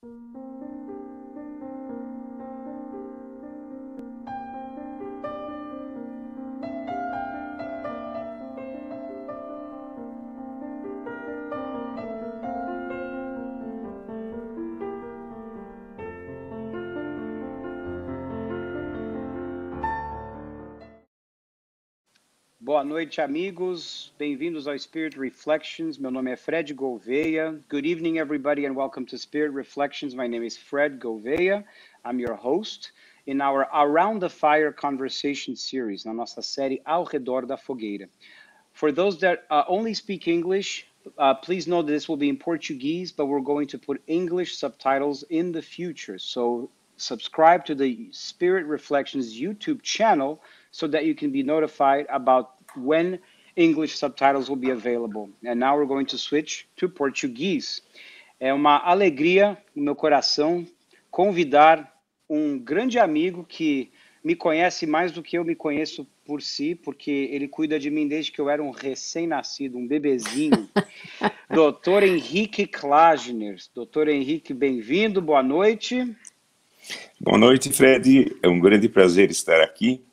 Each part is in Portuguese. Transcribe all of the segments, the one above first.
Thank you. Boa noite, amigos. Bem-vindos ao Spirit Reflections. Meu nome é Fred Gouveia. Good evening, everybody, and welcome to Spirit Reflections. My name is Fred Gouveia. I'm your host in our Around the Fire Conversation series, na nossa série Ao Redor da Fogueira. For those that uh, only speak English, uh, please know that this will be in Portuguese, but we're going to put English subtitles in the future. So subscribe to the Spirit Reflections YouTube channel so that you can be notified about when English subtitles will be available. And now we're going to switch to Portuguese. É uma alegria no meu coração convidar um grande amigo que me conhece mais do que eu me conheço por si, porque ele cuida de mim desde que eu era um recém-nascido, um bebezinho. Doutor Henrique Klagner. Doutor Henrique, bem-vindo, boa noite. Boa noite, Fred. É um grande prazer estar aqui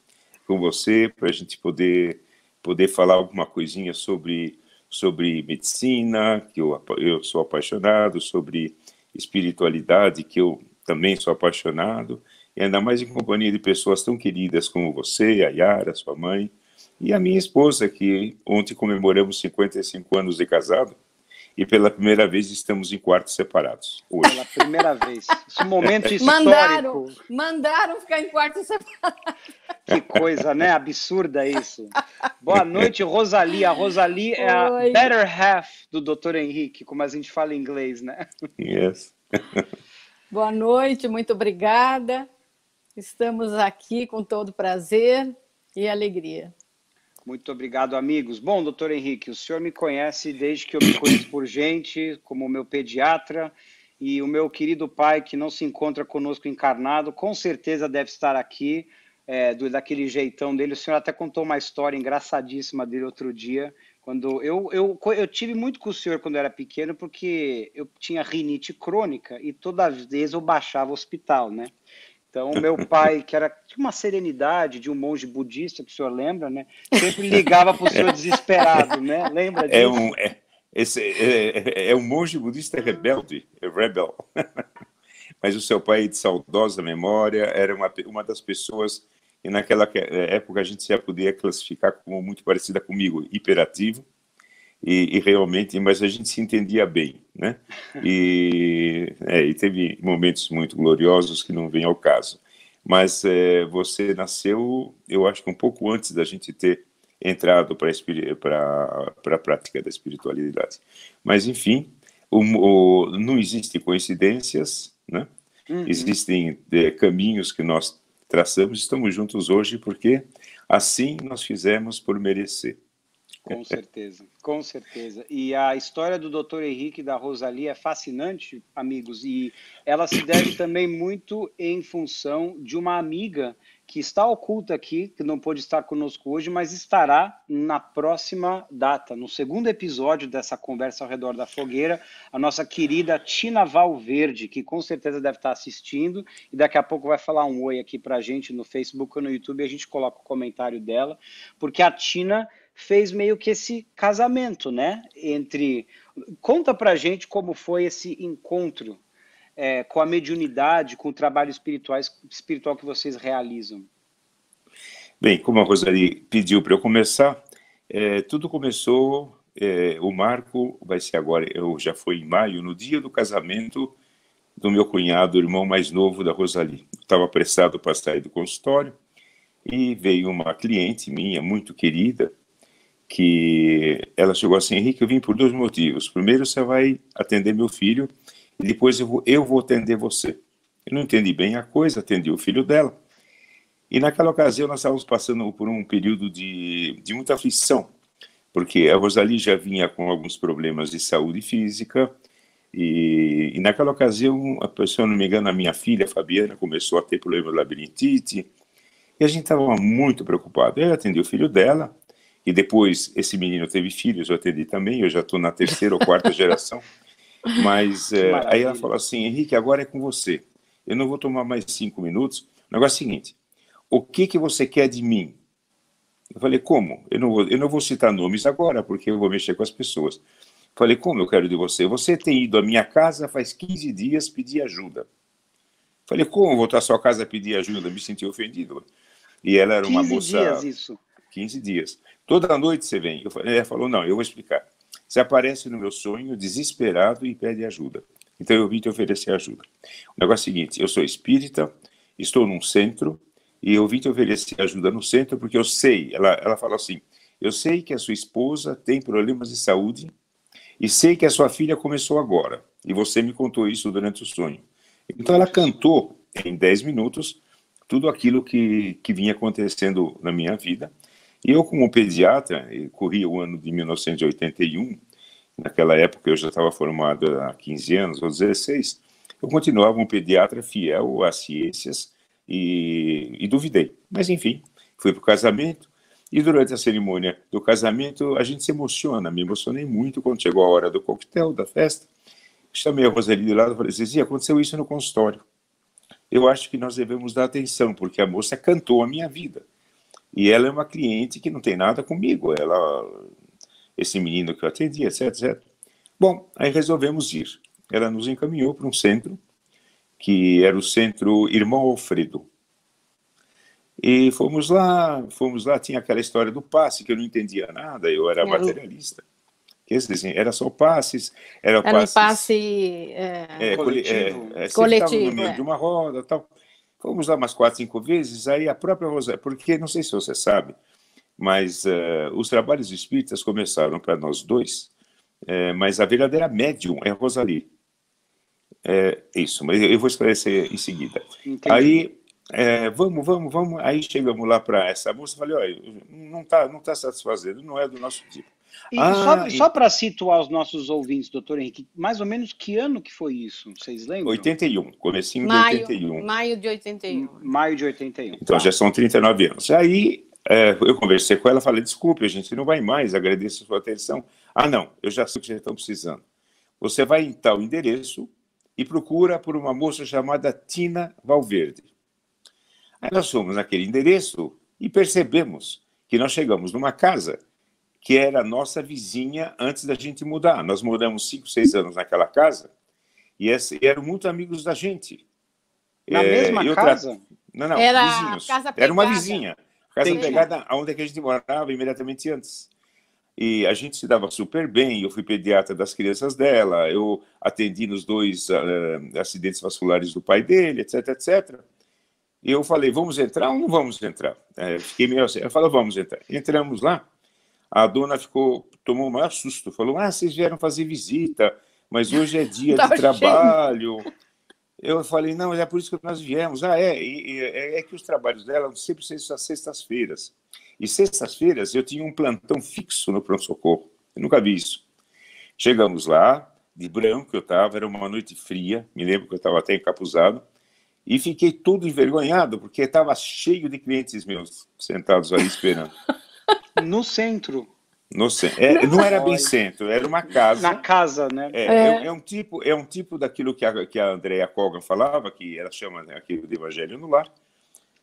com você para a gente poder poder falar alguma coisinha sobre, sobre medicina, que eu, eu sou apaixonado, sobre espiritualidade, que eu também sou apaixonado, e ainda mais em companhia de pessoas tão queridas como você, a Yara, sua mãe, e a minha esposa, que ontem comemoramos 55 anos de casado, e pela primeira vez estamos em quartos separados. Hoje. Pela primeira vez. Esse momento histórico. Mandaram, mandaram ficar em quartos separados. Que coisa, né? Absurda isso. Boa noite, Rosalie. A Rosalie é a better half do Dr. Henrique, como a gente fala em inglês, né? Yes. Boa noite, muito obrigada. Estamos aqui com todo prazer e alegria. Muito obrigado, amigos. Bom, doutor Henrique, o senhor me conhece desde que eu me conheço por gente, como meu pediatra e o meu querido pai, que não se encontra conosco encarnado, com certeza deve estar aqui, é, do, daquele jeitão dele. O senhor até contou uma história engraçadíssima dele outro dia, quando eu, eu, eu tive muito com o senhor quando eu era pequeno, porque eu tinha rinite crônica e toda vez eu baixava o hospital, né? Então, meu pai, que era uma serenidade, de um monge budista, que o senhor lembra, né? Sempre ligava para o senhor desesperado, né? Lembra é disso? É um, é, esse, é, é, é um monge budista rebelde, é rebel. Mas o seu pai, de saudosa memória, era uma, uma das pessoas, e naquela eh, época a gente já podia classificar como muito parecida comigo, hiperativo, e, e, realmente, mas a gente se entendia bem, né? E, é, e teve momentos muito gloriosos que não vêm ao caso. Mas é, você nasceu, eu acho que um pouco antes da gente ter entrado para para a prática da espiritualidade. Mas enfim, o, o, não existem coincidências, né? Uhum. Existem é, caminhos que nós traçamos, estamos juntos hoje porque assim nós fizemos por merecer. Com certeza, com certeza. E a história do Dr. Henrique e da Rosalie é fascinante, amigos, e ela se deve também muito em função de uma amiga que está oculta aqui, que não pôde estar conosco hoje, mas estará na próxima data, no segundo episódio dessa conversa ao redor da fogueira, a nossa querida Tina Valverde, que com certeza deve estar assistindo, e daqui a pouco vai falar um oi aqui para a gente no Facebook ou no YouTube, e a gente coloca o comentário dela, porque a Tina fez meio que esse casamento, né? Entre conta pra gente como foi esse encontro é, com a mediunidade, com o trabalho espiritual, espiritual que vocês realizam. Bem, como a Rosari pediu para eu começar, é, tudo começou. É, o Marco vai ser agora, eu já foi em maio, no dia do casamento do meu cunhado, o irmão mais novo da Rosali. Estava apressado para sair do consultório e veio uma cliente minha, muito querida, que ela chegou assim, Henrique, eu vim por dois motivos. Primeiro, você vai atender meu filho e depois eu vou, eu vou atender você. Eu não entendi bem a coisa, atendi o filho dela. E naquela ocasião nós estávamos passando por um período de, de muita aflição, porque a Rosalie já vinha com alguns problemas de saúde física, e, e naquela ocasião, a pessoa, não me engano, a minha filha, a Fabiana, começou a ter problema de labirintite, e a gente estava muito preocupado. Eu atendi o filho dela, e depois esse menino teve filhos, eu atendi também, eu já estou na terceira ou quarta geração. Mas é, aí ela falou assim: Henrique, agora é com você. Eu não vou tomar mais cinco minutos. O negócio é o seguinte: o que, que você quer de mim? Eu falei: como? Eu não, vou, eu não vou citar nomes agora, porque eu vou mexer com as pessoas. Falei: como eu quero de você? Você tem ido à minha casa faz 15 dias pedir ajuda. Falei: como vou estar à sua casa pedir ajuda? Me senti ofendido. E ela era uma 15 moça. 15 dias isso. 15 dias. Toda noite você vem. Falei, ela falou, não, eu vou explicar. Você aparece no meu sonho desesperado e pede ajuda. Então eu vim te oferecer ajuda. O negócio é o seguinte, eu sou espírita, estou num centro, e eu vim te oferecer ajuda no centro porque eu sei, ela, ela fala assim, eu sei que a sua esposa tem problemas de saúde e sei que a sua filha começou agora, e você me contou isso durante o sonho. Então ela cantou em 10 minutos tudo aquilo que, que vinha acontecendo na minha vida, e eu, como pediatra, corria o ano de 1981, naquela época eu já estava formado há 15 anos ou 16, eu continuava um pediatra fiel às ciências e, e duvidei. Mas, enfim, fui para o casamento e durante a cerimônia do casamento a gente se emociona. Me emocionei muito quando chegou a hora do coquetel, da festa. Chamei a Roseli de lado e falei, Zizi, aconteceu isso no consultório. Eu acho que nós devemos dar atenção, porque a moça cantou a minha vida. E ela é uma cliente que não tem nada comigo, ela, esse menino que eu atendi, etc, etc. Bom, aí resolvemos ir. Ela nos encaminhou para um centro, que era o Centro Irmão Alfredo. E fomos lá, fomos lá, tinha aquela história do passe, que eu não entendia nada, eu era materialista. Quer dizer, era só passes, era, era passes, um passe é, é, é, é coletivo, é, coletivo no meio é. de uma roda tal. Fomos lá umas quatro, cinco vezes, aí a própria Rosário, porque não sei se você sabe, mas uh, os trabalhos espíritas começaram para nós dois, é, mas a verdadeira médium é Rosalie. Eh, é, isso, mas eu vou esclarecer em seguida. Entendi. Aí, é, vamos, vamos, vamos. Aí chegamos lá para essa moça e falei: olha, não está não tá satisfazendo, não é do nosso tipo. E ah, só, e... só para situar os nossos ouvintes, doutor Henrique, mais ou menos que ano que foi isso? Vocês lembram? 81, comecinho maio, de 81. Maio de 81. Maio de 81. Então tá. já são 39 anos. Aí é, eu conversei com ela, falei, desculpe, a gente não vai mais, agradeço a sua atenção. Ah, não, eu já sei o que vocês estão precisando. Você vai em tal endereço e procura por uma moça chamada Tina Valverde. Aí nós fomos naquele endereço e percebemos que nós chegamos numa casa que era nossa vizinha antes da gente mudar. Nós moramos cinco, seis anos naquela casa e eram muito amigos da gente. Na é, mesma casa? Não, não, era vizinhos. Casa pegada. era uma vizinha. casa pegada onde é que a gente morava imediatamente antes. E a gente se dava super bem, eu fui pediatra das crianças dela, eu atendi nos dois uh, acidentes vasculares do pai dele, etc, etc. E eu falei, vamos entrar ou não vamos entrar? É, fiquei meio assim, ela falou, vamos entrar. Entramos lá, a dona ficou, tomou o maior susto, falou: Ah, vocês vieram fazer visita, mas hoje é dia tá de trabalho. Eu falei, não, é por isso que nós viemos. Ah, é, é, é que os trabalhos dela sempre são às sextas-feiras. E sextas-feiras eu tinha um plantão fixo no pronto-socorro. Eu nunca vi isso. Chegamos lá, de branco eu estava, era uma noite fria, me lembro que eu estava até encapuzado, e fiquei todo envergonhado, porque estava cheio de clientes meus sentados ali esperando. No centro. No centro. É, não era bem centro, era uma casa. Na casa, né? É, é. É, é um, tipo, é um tipo daquilo que a, que a Andrea Colgan falava, que ela chama né, aquilo de Evangelho no Lar.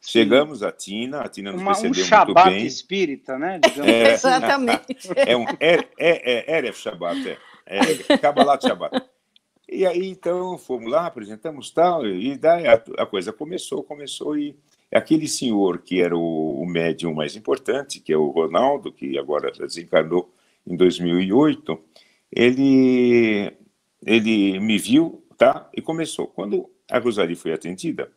Chegamos à Tina, a Tina nos Uma, recebeu um muito bem. Um espírita, né? É, assim. exatamente. É um é é, é, é, é, Shabbat, é. é Kabbalat Shabbat. E aí, então, fomos lá, apresentamos tal, e daí a, a coisa começou, começou, e é aquele senhor que era o, o médium mais importante, que é o Ronaldo, que agora desencarnou em 2008, ele, ele me viu, tá? E começou. Quando a Rosari foi atendida,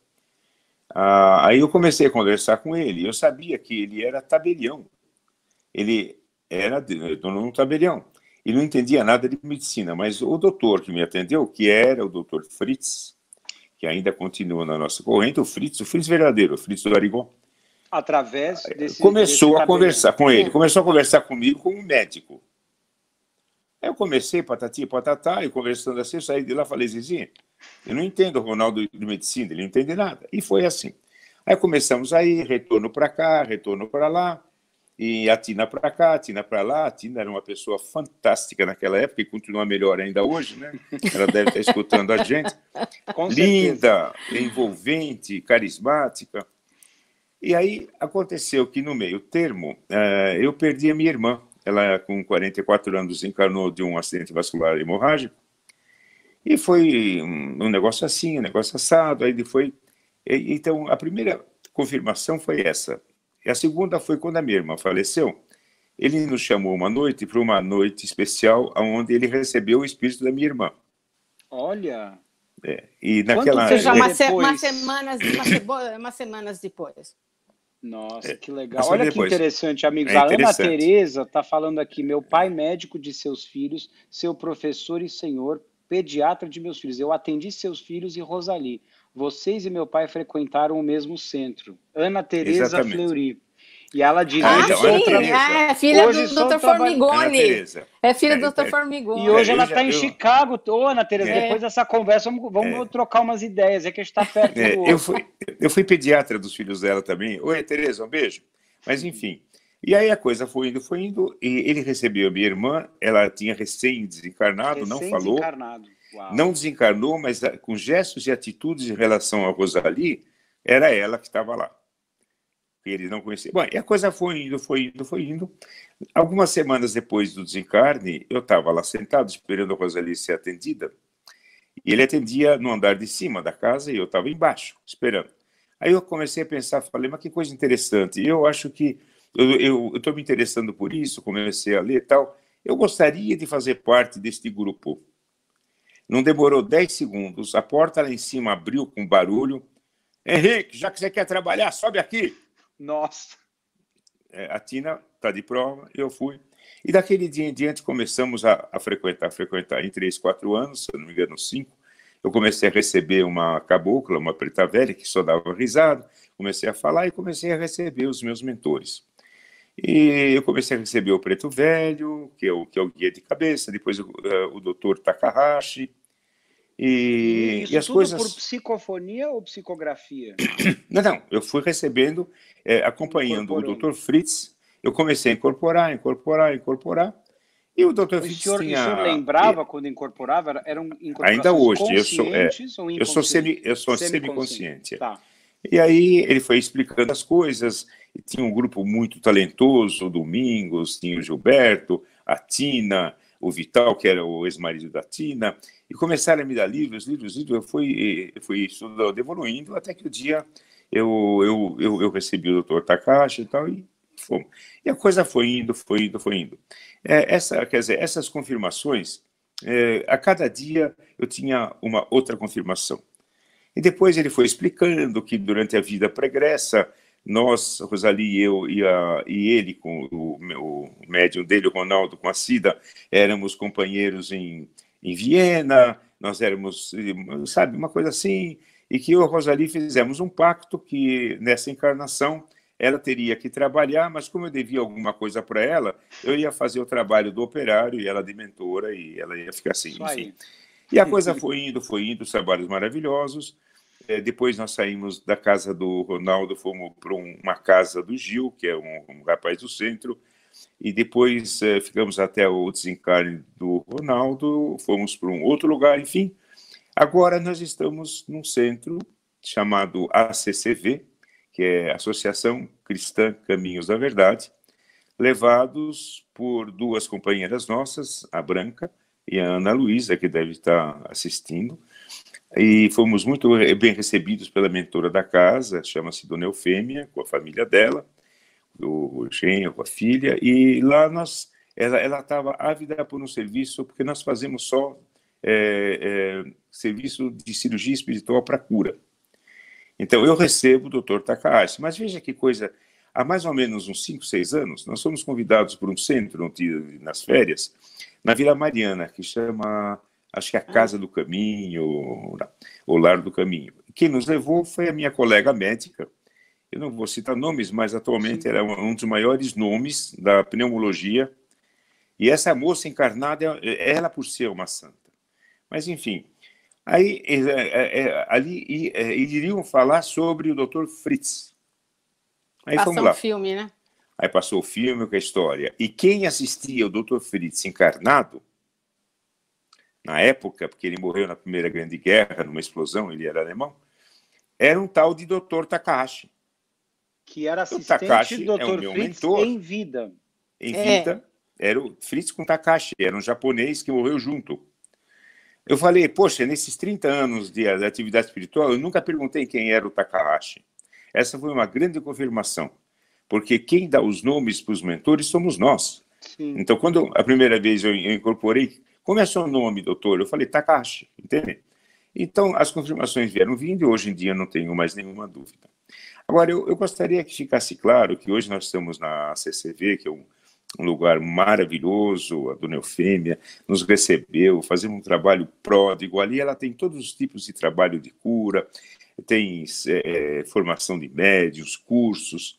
ah, aí eu comecei a conversar com ele. Eu sabia que ele era tabelião. Ele era dono de um tabelião. E não entendia nada de medicina, mas o doutor que me atendeu, que era o doutor Fritz, que ainda continua na nossa corrente, o Fritz, o Fritz verdadeiro, o Fritz do Arigon. Através desse. Começou desse a conversar com ele, começou a conversar comigo como médico. Aí eu comecei, patati, patatá, e conversando assim, eu saí de lá falei, Zizinho, eu não entendo o Ronaldo de medicina, ele não entende nada. E foi assim. Aí começamos aí, retorno para cá, retorno para lá e atina para cá, atina para lá. A Tina era uma pessoa fantástica naquela época e continua melhor ainda hoje, né? Ela deve estar escutando a gente. Linda, envolvente, carismática. E aí aconteceu que no meio termo eh, eu perdi a minha irmã. Ela, com 44 anos, encarnou de um acidente vascular hemorrágico. E foi um negócio assim, um negócio assado. Aí foi. Então, a primeira confirmação foi essa. E a segunda foi quando a minha irmã faleceu. Ele nos chamou uma noite para uma noite especial, onde ele recebeu o espírito da minha irmã. Olha. É, e naquela. Quanto, seja, uma, se, uma semanas, uma umas semanas depois. Nossa, é, que legal. Olha depois. que interessante, é amigos. É interessante. A Ana Tereza está falando aqui: meu pai médico de seus filhos, seu professor e senhor, pediatra de meus filhos. Eu atendi seus filhos e Rosali vocês e meu pai frequentaram o mesmo centro. Ana Tereza Fleury. E ela ah, dirige ah, então, outra... ah, é filha hoje do Dr. Formigoni. É filha do Dr. É é, é. Formigoni. E hoje ela está em Chicago. Ô, Ana Tereza, é. depois dessa conversa vamos, vamos é. trocar umas ideias, é que a gente está perto é. do outro. Eu fui, eu fui pediatra dos filhos dela também. Oi, Tereza, um beijo. Mas enfim. E aí a coisa foi indo, foi indo, e ele recebeu a minha irmã, ela tinha recém-desencarnado, recém não falou. Recém-desencarnado. Não desencarnou, mas ah, com gestos e atitudes em relação a Rosalie, era ela que estava lá. Ele não conhecia. Bom, e a coisa foi indo, foi indo, foi indo. Algumas semanas depois do desencarne, eu estava lá sentado esperando a Rosalie ser atendida. E ele atendia no andar de cima da casa e eu estava embaixo, esperando. Aí eu comecei a pensar, falei, mas que coisa interessante. Eu acho que eu estou me interessando por isso, comecei a ler e tal. Eu gostaria de fazer parte deste grupo. Não demorou 10 segundos, a porta lá em cima abriu com barulho. Henrique, já que você quer trabalhar, sobe aqui. Nossa. É, a Tina está de prova, eu fui. E daquele dia em diante começamos a, a frequentar, a frequentar em 3, 4 anos, se não me engano, 5. Eu comecei a receber uma cabocla, uma preta velha, que só dava risada. Comecei a falar e comecei a receber os meus mentores. E eu comecei a receber o Preto Velho, que é o, que é o guia de cabeça, depois o, é, o doutor Takahashi. E, Isso e as tudo coisas... por psicofonia ou psicografia? Não, não. Eu fui recebendo, é, acompanhando o doutor Fritz. Eu comecei a incorporar, incorporar, incorporar. E o doutor Fritz senhor, tinha... O senhor lembrava quando incorporava? Era Eram Ainda hoje. Eu sou, é, eu sou, semi, eu sou semiconsciente. semiconsciente. É. Tá. E aí ele foi explicando as coisas tinha um grupo muito talentoso, o Domingos, tinha o Gilberto, a Tina, o Vital, que era o ex-marido da Tina, e começaram a me dar livros, livros, livros, eu fui, eu eh, fui estudando, evoluindo, até que o dia eu, eu, eu, eu recebi o doutor Takashi e tal, e fomos. E a coisa foi indo, foi indo, foi indo. É, essa, quer dizer, essas confirmações, é, a cada dia eu tinha uma outra confirmação. E depois ele foi explicando que durante a vida pregressa, nós, Rosali e eu, e, a, e ele, com o, o médium dele, o Ronaldo, com a Cida, éramos companheiros em, em Viena, nós éramos, sabe, uma coisa assim, e que eu e a Rosali fizemos um pacto que nessa encarnação ela teria que trabalhar, mas como eu devia alguma coisa para ela, eu ia fazer o trabalho do operário e ela de mentora e ela ia ficar assim, enfim. E a coisa foi indo, foi indo, trabalhos maravilhosos. É, depois nós saímos da casa do Ronaldo, fomos para uma casa do Gil, que é um, um rapaz do centro, e depois é, ficamos até o desencarne do Ronaldo, fomos para um outro lugar, enfim. Agora nós estamos num centro chamado ACCV, que é Associação Cristã Caminhos da Verdade, levados por duas companheiras nossas, a Branca e a Ana Luísa, que deve estar assistindo, e fomos muito bem recebidos pela mentora da casa, chama-se Dona Eufêmia, com a família dela, o genro, com a filha, e lá nós, ela estava ávida por um serviço, porque nós fazemos só é, é, serviço de cirurgia espiritual para cura. Então, eu recebo o doutor Takahashi, mas veja que coisa, há mais ou menos uns 5, 6 anos, nós fomos convidados por um centro, nas férias, na Vila Mariana, que chama acho que a Casa do Caminho, o Lar do Caminho. Quem nos levou foi a minha colega médica, eu não vou citar nomes, mas atualmente era um dos maiores nomes da pneumologia. E essa moça encarnada, ela por ser uma santa. Mas, enfim, aí, eh, eh, eh, ali iriam falar sobre o Dr. Fritz. Aí passou o um filme, né? Aí passou o filme com a história. E quem assistia o Dr. Fritz encarnado na época, porque ele morreu na Primeira Grande Guerra, numa explosão, ele era alemão, era um tal de Dr. Takahashi. Que era assistente o Takahashi do Dr. É o meu Fritz mentor. em vida. Em é. vida, era o Fritz com Takahashi, era um japonês que morreu junto. Eu falei, poxa, nesses 30 anos de, atividade espiritual, eu nunca perguntei quem era o Takahashi. Essa foi uma grande confirmação, porque quem dá os nomes para os mentores somos nós. Sim. Então, quando a primeira vez eu incorporei como é seu nome, doutor? Eu falei, Takashi, entende? Então, as confirmações vieram vindo e hoje em dia não tenho mais nenhuma dúvida. Agora, eu, eu gostaria que ficasse claro que hoje nós estamos na CCV, que é um, um lugar maravilhoso, a dona Eufêmia nos recebeu, fazendo um trabalho pródigo ali, ela tem todos os tipos de trabalho de cura, tem é, é formação de médios, cursos,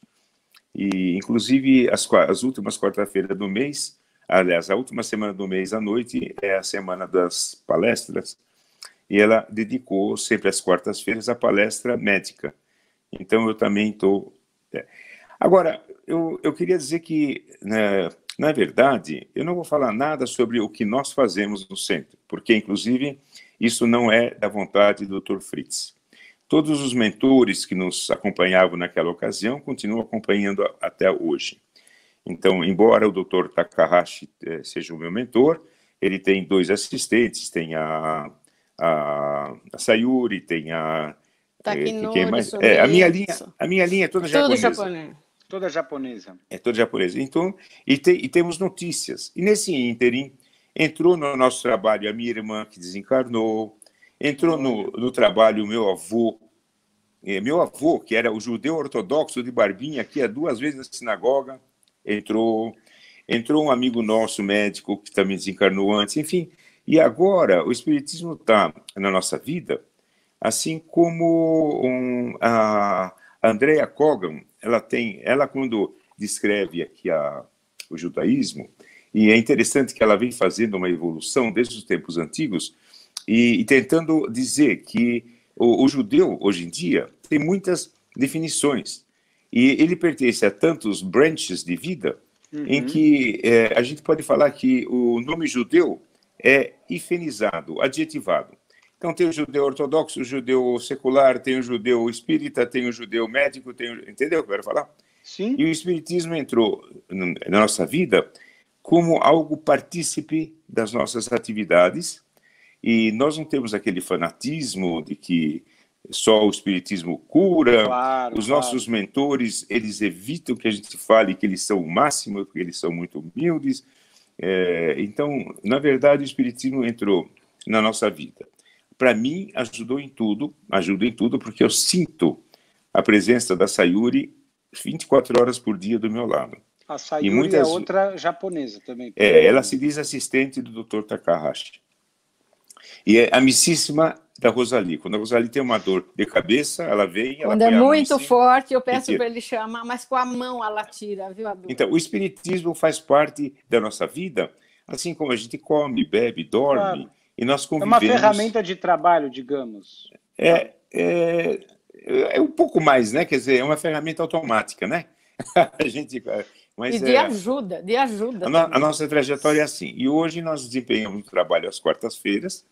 e inclusive as, as últimas quarta-feiras do mês aliás, a última semana do mês à noite é a semana das palestras, e ela dedicou sempre às quartas-feiras a palestra médica. Então eu também estou. Tô... É. Agora, eu, eu queria dizer que, né, na verdade, eu não vou falar nada sobre o que nós fazemos no centro, porque, inclusive, isso não é da vontade do Dr. Fritz. Todos os mentores que nos acompanhavam naquela ocasião continuam acompanhando até hoje. Então, embora o Dr. Takahashi eh, seja o meu mentor, ele tem dois assistentes, tem a, a, a Sayuri, tem a eh, é Takinori, é, mais? É, a minha linha, a minha linha é toda japonesa. Toda japonesa. É toda japonesa. Então, e, te, e temos notícias. E nesse ínterim, entrou no nosso trabalho a minha irmã que desencarnou, entrou no, no trabalho o meu avô, eh, meu avô, que era o judeu ortodoxo de Barbinha, aqui ia duas vezes na sinagoga, entrou, entrou um amigo nosso, médico, que também desencarnou antes, enfim. E agora o Espiritismo está na nossa vida, assim como um, a Andrea Kogan, ela tem, ela quando descreve aqui a, o judaísmo, e é interessante que ela vem fazendo uma evolução desde os tempos antigos e, e tentando dizer que o, o judeu, hoje em dia, tem muitas definições. E ele pertence a tantos branches de vida uhum. em que é, a gente pode falar que o nome judeu é ifenizado, adjetivado. Então tem o judeu ortodoxo, o judeu secular, tem o judeu espírita, tem o judeu médico, tem o... entendeu o que eu quero falar? Sim. E o espiritismo entrou na nossa vida como algo partícipe das nossas atividades e nós não temos aquele fanatismo de que só o espiritismo cura. Claro, Os claro. nossos mentores, eles evitam que a gente fale que eles são o máximo, porque eles são muito humildes. É, então, na verdade, o espiritismo entrou na nossa vida. Para mim, ajudou em tudo, ajuda em tudo, porque eu sinto a presença da Sayuri 24 horas por dia do meu lado. A Sayuri é muitas... é outra japonesa também. É, ela se diz assistente do Dr. Takahashi. E é amicíssima da Rosalie. Quando a Rosalie tem uma dor de cabeça, ela vem. Ela Quando é muito assim, forte, eu peço para ele chamar, mas com a mão ela tira, viu? Então, o espiritismo faz parte da nossa vida, assim como a gente come, bebe, dorme, claro. e nós convivemos. É uma ferramenta de trabalho, digamos. É, é, é um pouco mais, né? Quer dizer, é uma ferramenta automática, né? a gente. Mas e de é. ajuda, de ajuda. A, no, a nossa trajetória é assim. E hoje nós desempenhamos trabalho às quartas-feiras,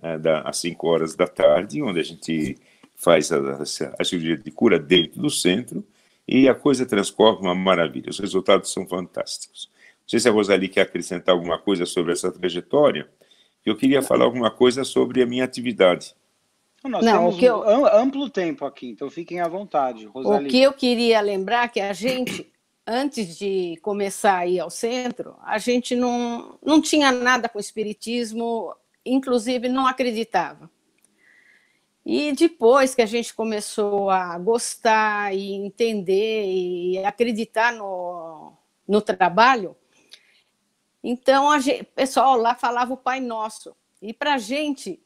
é, da, às 5 horas da tarde, onde a gente faz a, a, cirurgia de cura dentro do centro e a coisa transcorre uma maravilha. Os resultados são fantásticos. Não sei se a Rosalie quer acrescentar alguma coisa sobre essa trajetória. Eu queria falar alguma coisa sobre a minha atividade. Nós Não, o que eu... amplo tempo aqui, então fiquem à vontade, Rosalie. O que eu queria lembrar que a gente antes de começar a ir ao centro, a gente não, não tinha nada com espiritismo, inclusive, não acreditava. E depois que a gente começou a gostar e entender e acreditar no, no trabalho, então o pessoal lá falava o Pai Nosso. E para a gente,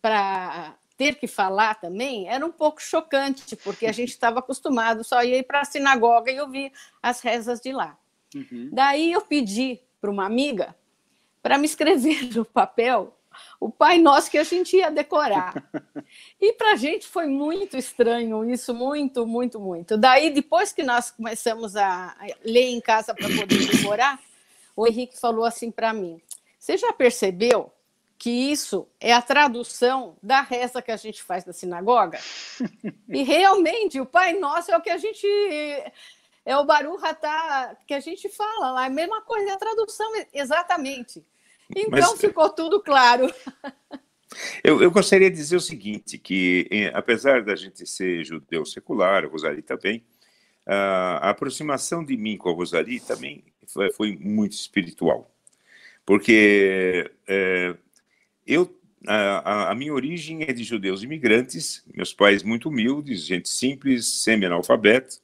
para ter que falar também, era um pouco chocante, porque a gente estava acostumado, só ia ir para a sinagoga e ouvir as rezas de lá. Uhum. Daí eu pedi para uma amiga para me escrever no papel o Pai Nosso que a gente ia decorar. E para a gente foi muito estranho isso, muito, muito, muito. Daí, depois que nós começamos a ler em casa para poder decorar, o Henrique falou assim para mim: Você já percebeu que isso é a tradução da reza que a gente faz na sinagoga? e realmente, o Pai Nosso é o que a gente é o Baruha que a gente fala lá, é a mesma coisa, é a tradução, exatamente. Então Mas... É ficou tudo claro. Eu, eu, gostaria de dizer o seguinte, que eh, apesar da gente ser judeu secular, a Rosali também, a aproximação de mim com a Rosali também foi, foi muito espiritual. Porque eh, eu a, a, minha origem é de judeus imigrantes, meus pais muito humildes, gente simples, semi-analfabeto,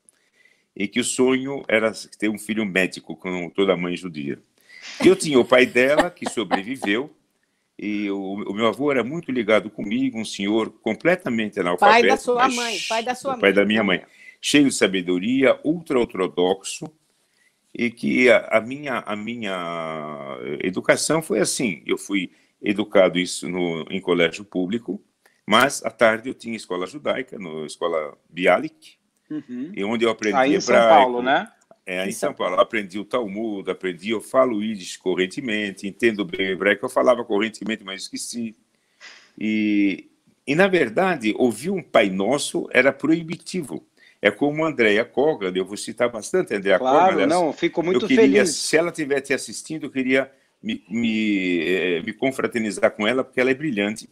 e que o sonho era ter um filho médico, com toda mãe judia. Eu tinha o pai dela, que sobreviveu, e o, o, meu avô era muito ligado comigo, um senhor completamente analfabeto. Pai da sua mas, mãe, pai da sua mãe. Pai da minha então. mãe. Cheio de sabedoria, ultra-ortodoxo, e que a, a, minha, a minha educação foi assim. Eu fui educado isso no, em colégio público, mas à tarde eu tinha escola judaica, no escola Bialik, uhum. e onde eu aprendi Aí em São Paulo, né? É, em São é Paulo, aprendi o Talmud, aprendi, eu falo ídis correntemente, entendo bem o hebraico, eu falava correntemente, mas esqueci. E, e, na verdade, ouvir um Pai Nosso era proibitivo. É como Andréia Kogan, eu vou citar bastante a Andréia Kogan. Claro, não, fico muito eu queria, feliz. Se ela estiver te assistindo, eu queria me, me, eh, me confraternizar com ela, porque ela é brilhante.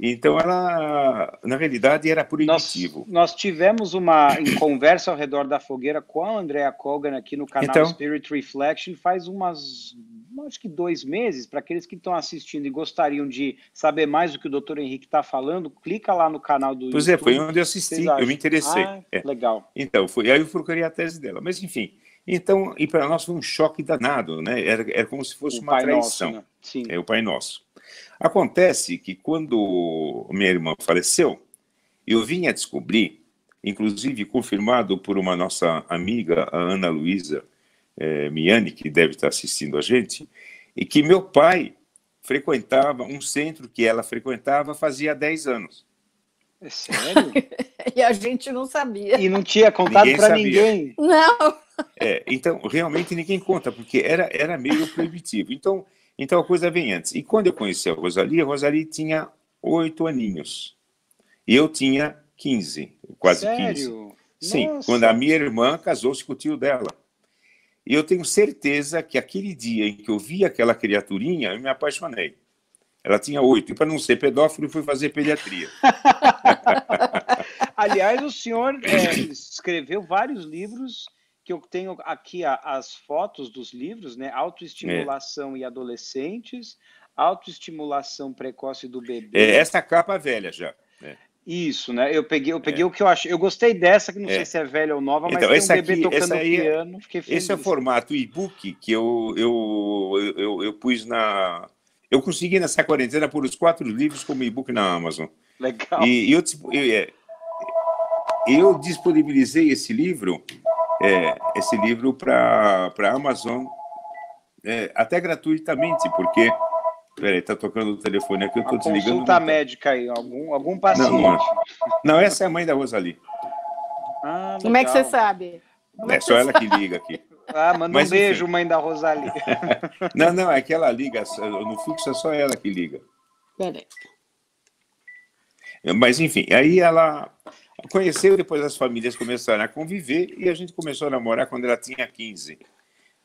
Então, ela, na realidade, era proibitivo. Nós, nós tivemos uma conversa ao redor da fogueira com a Andrea Colgan aqui no canal então, Spirit Reflection faz umas, acho que dois meses. Para aqueles que estão assistindo e gostariam de saber mais do que o doutor Henrique está falando, clica lá no canal do pois YouTube. Pois é, foi onde eu assisti, eu me interessei. Ah, é. Legal. Então, foi, aí eu procurei a tese dela. Mas, enfim, então, e para nós foi um choque danado, né? Era, era como se fosse o uma traição. Nosso, né? Sim. É o Pai Nosso. Acontece que quando minha irmã faleceu, eu vinha descobrir, inclusive confirmado por uma nossa amiga, a Ana Luísa eh, Miani, que deve estar assistindo a gente, e que meu pai frequentava um centro que ela frequentava fazia 10 anos. É sério? e a gente não sabia. E não tinha contado para ninguém. Não. É, então, realmente ninguém conta, porque era, era meio proibitivo. Então, então a coisa vem antes. E quando eu conheci a Rosalie, a Rosalie tinha oito aninhos. E eu tinha 15, quase Sério? 15. Sim, Nossa. quando a minha irmã casou-se com o tio dela. E eu tenho certeza que aquele dia em que eu vi aquela criaturinha, eu me apaixonei. Ela tinha oito. E para não ser pedófilo, fui fazer pediatria. Aliás, o senhor é, escreveu vários livros que eu tenho aqui a, as fotos dos livros, né? Autoestimulação é. e adolescentes, autoestimulação precoce do bebê. É essa capa é velha já. É. Isso, né? Eu peguei, eu peguei é. o que eu acho. Eu gostei dessa, que não é. sei se é velha ou nova, então, mas esse tem um bebê aqui, tocando aí, é piano. Fiquei feliz. Esse é o formato e-book que eu, eu, eu, eu, eu pus na. Eu consegui nessa quarentena por os quatro livros como e-book na Amazon. Legal. E, eu, eu, é, eu disponibilizei esse livro é, esse livro para a Amazon, é, até gratuitamente, porque. Peraí, tá tocando o telefone aqui, eu tô a desligando. Consulta médica aí, algum, algum paciente. Não, não, não essa é a mãe da Rosalie. Ah, Como é que você sabe? é, é só ela que liga aqui. Ah, manda Mas, um beijo, enfim. mãe da Rosalie. não, não, é que ela liga, no fluxo é só ela que liga. Beleza. Mas, enfim, aí ela, conheceu, depois as famílias começaram a conviver e a gente começou a namorar quando ela tinha 15.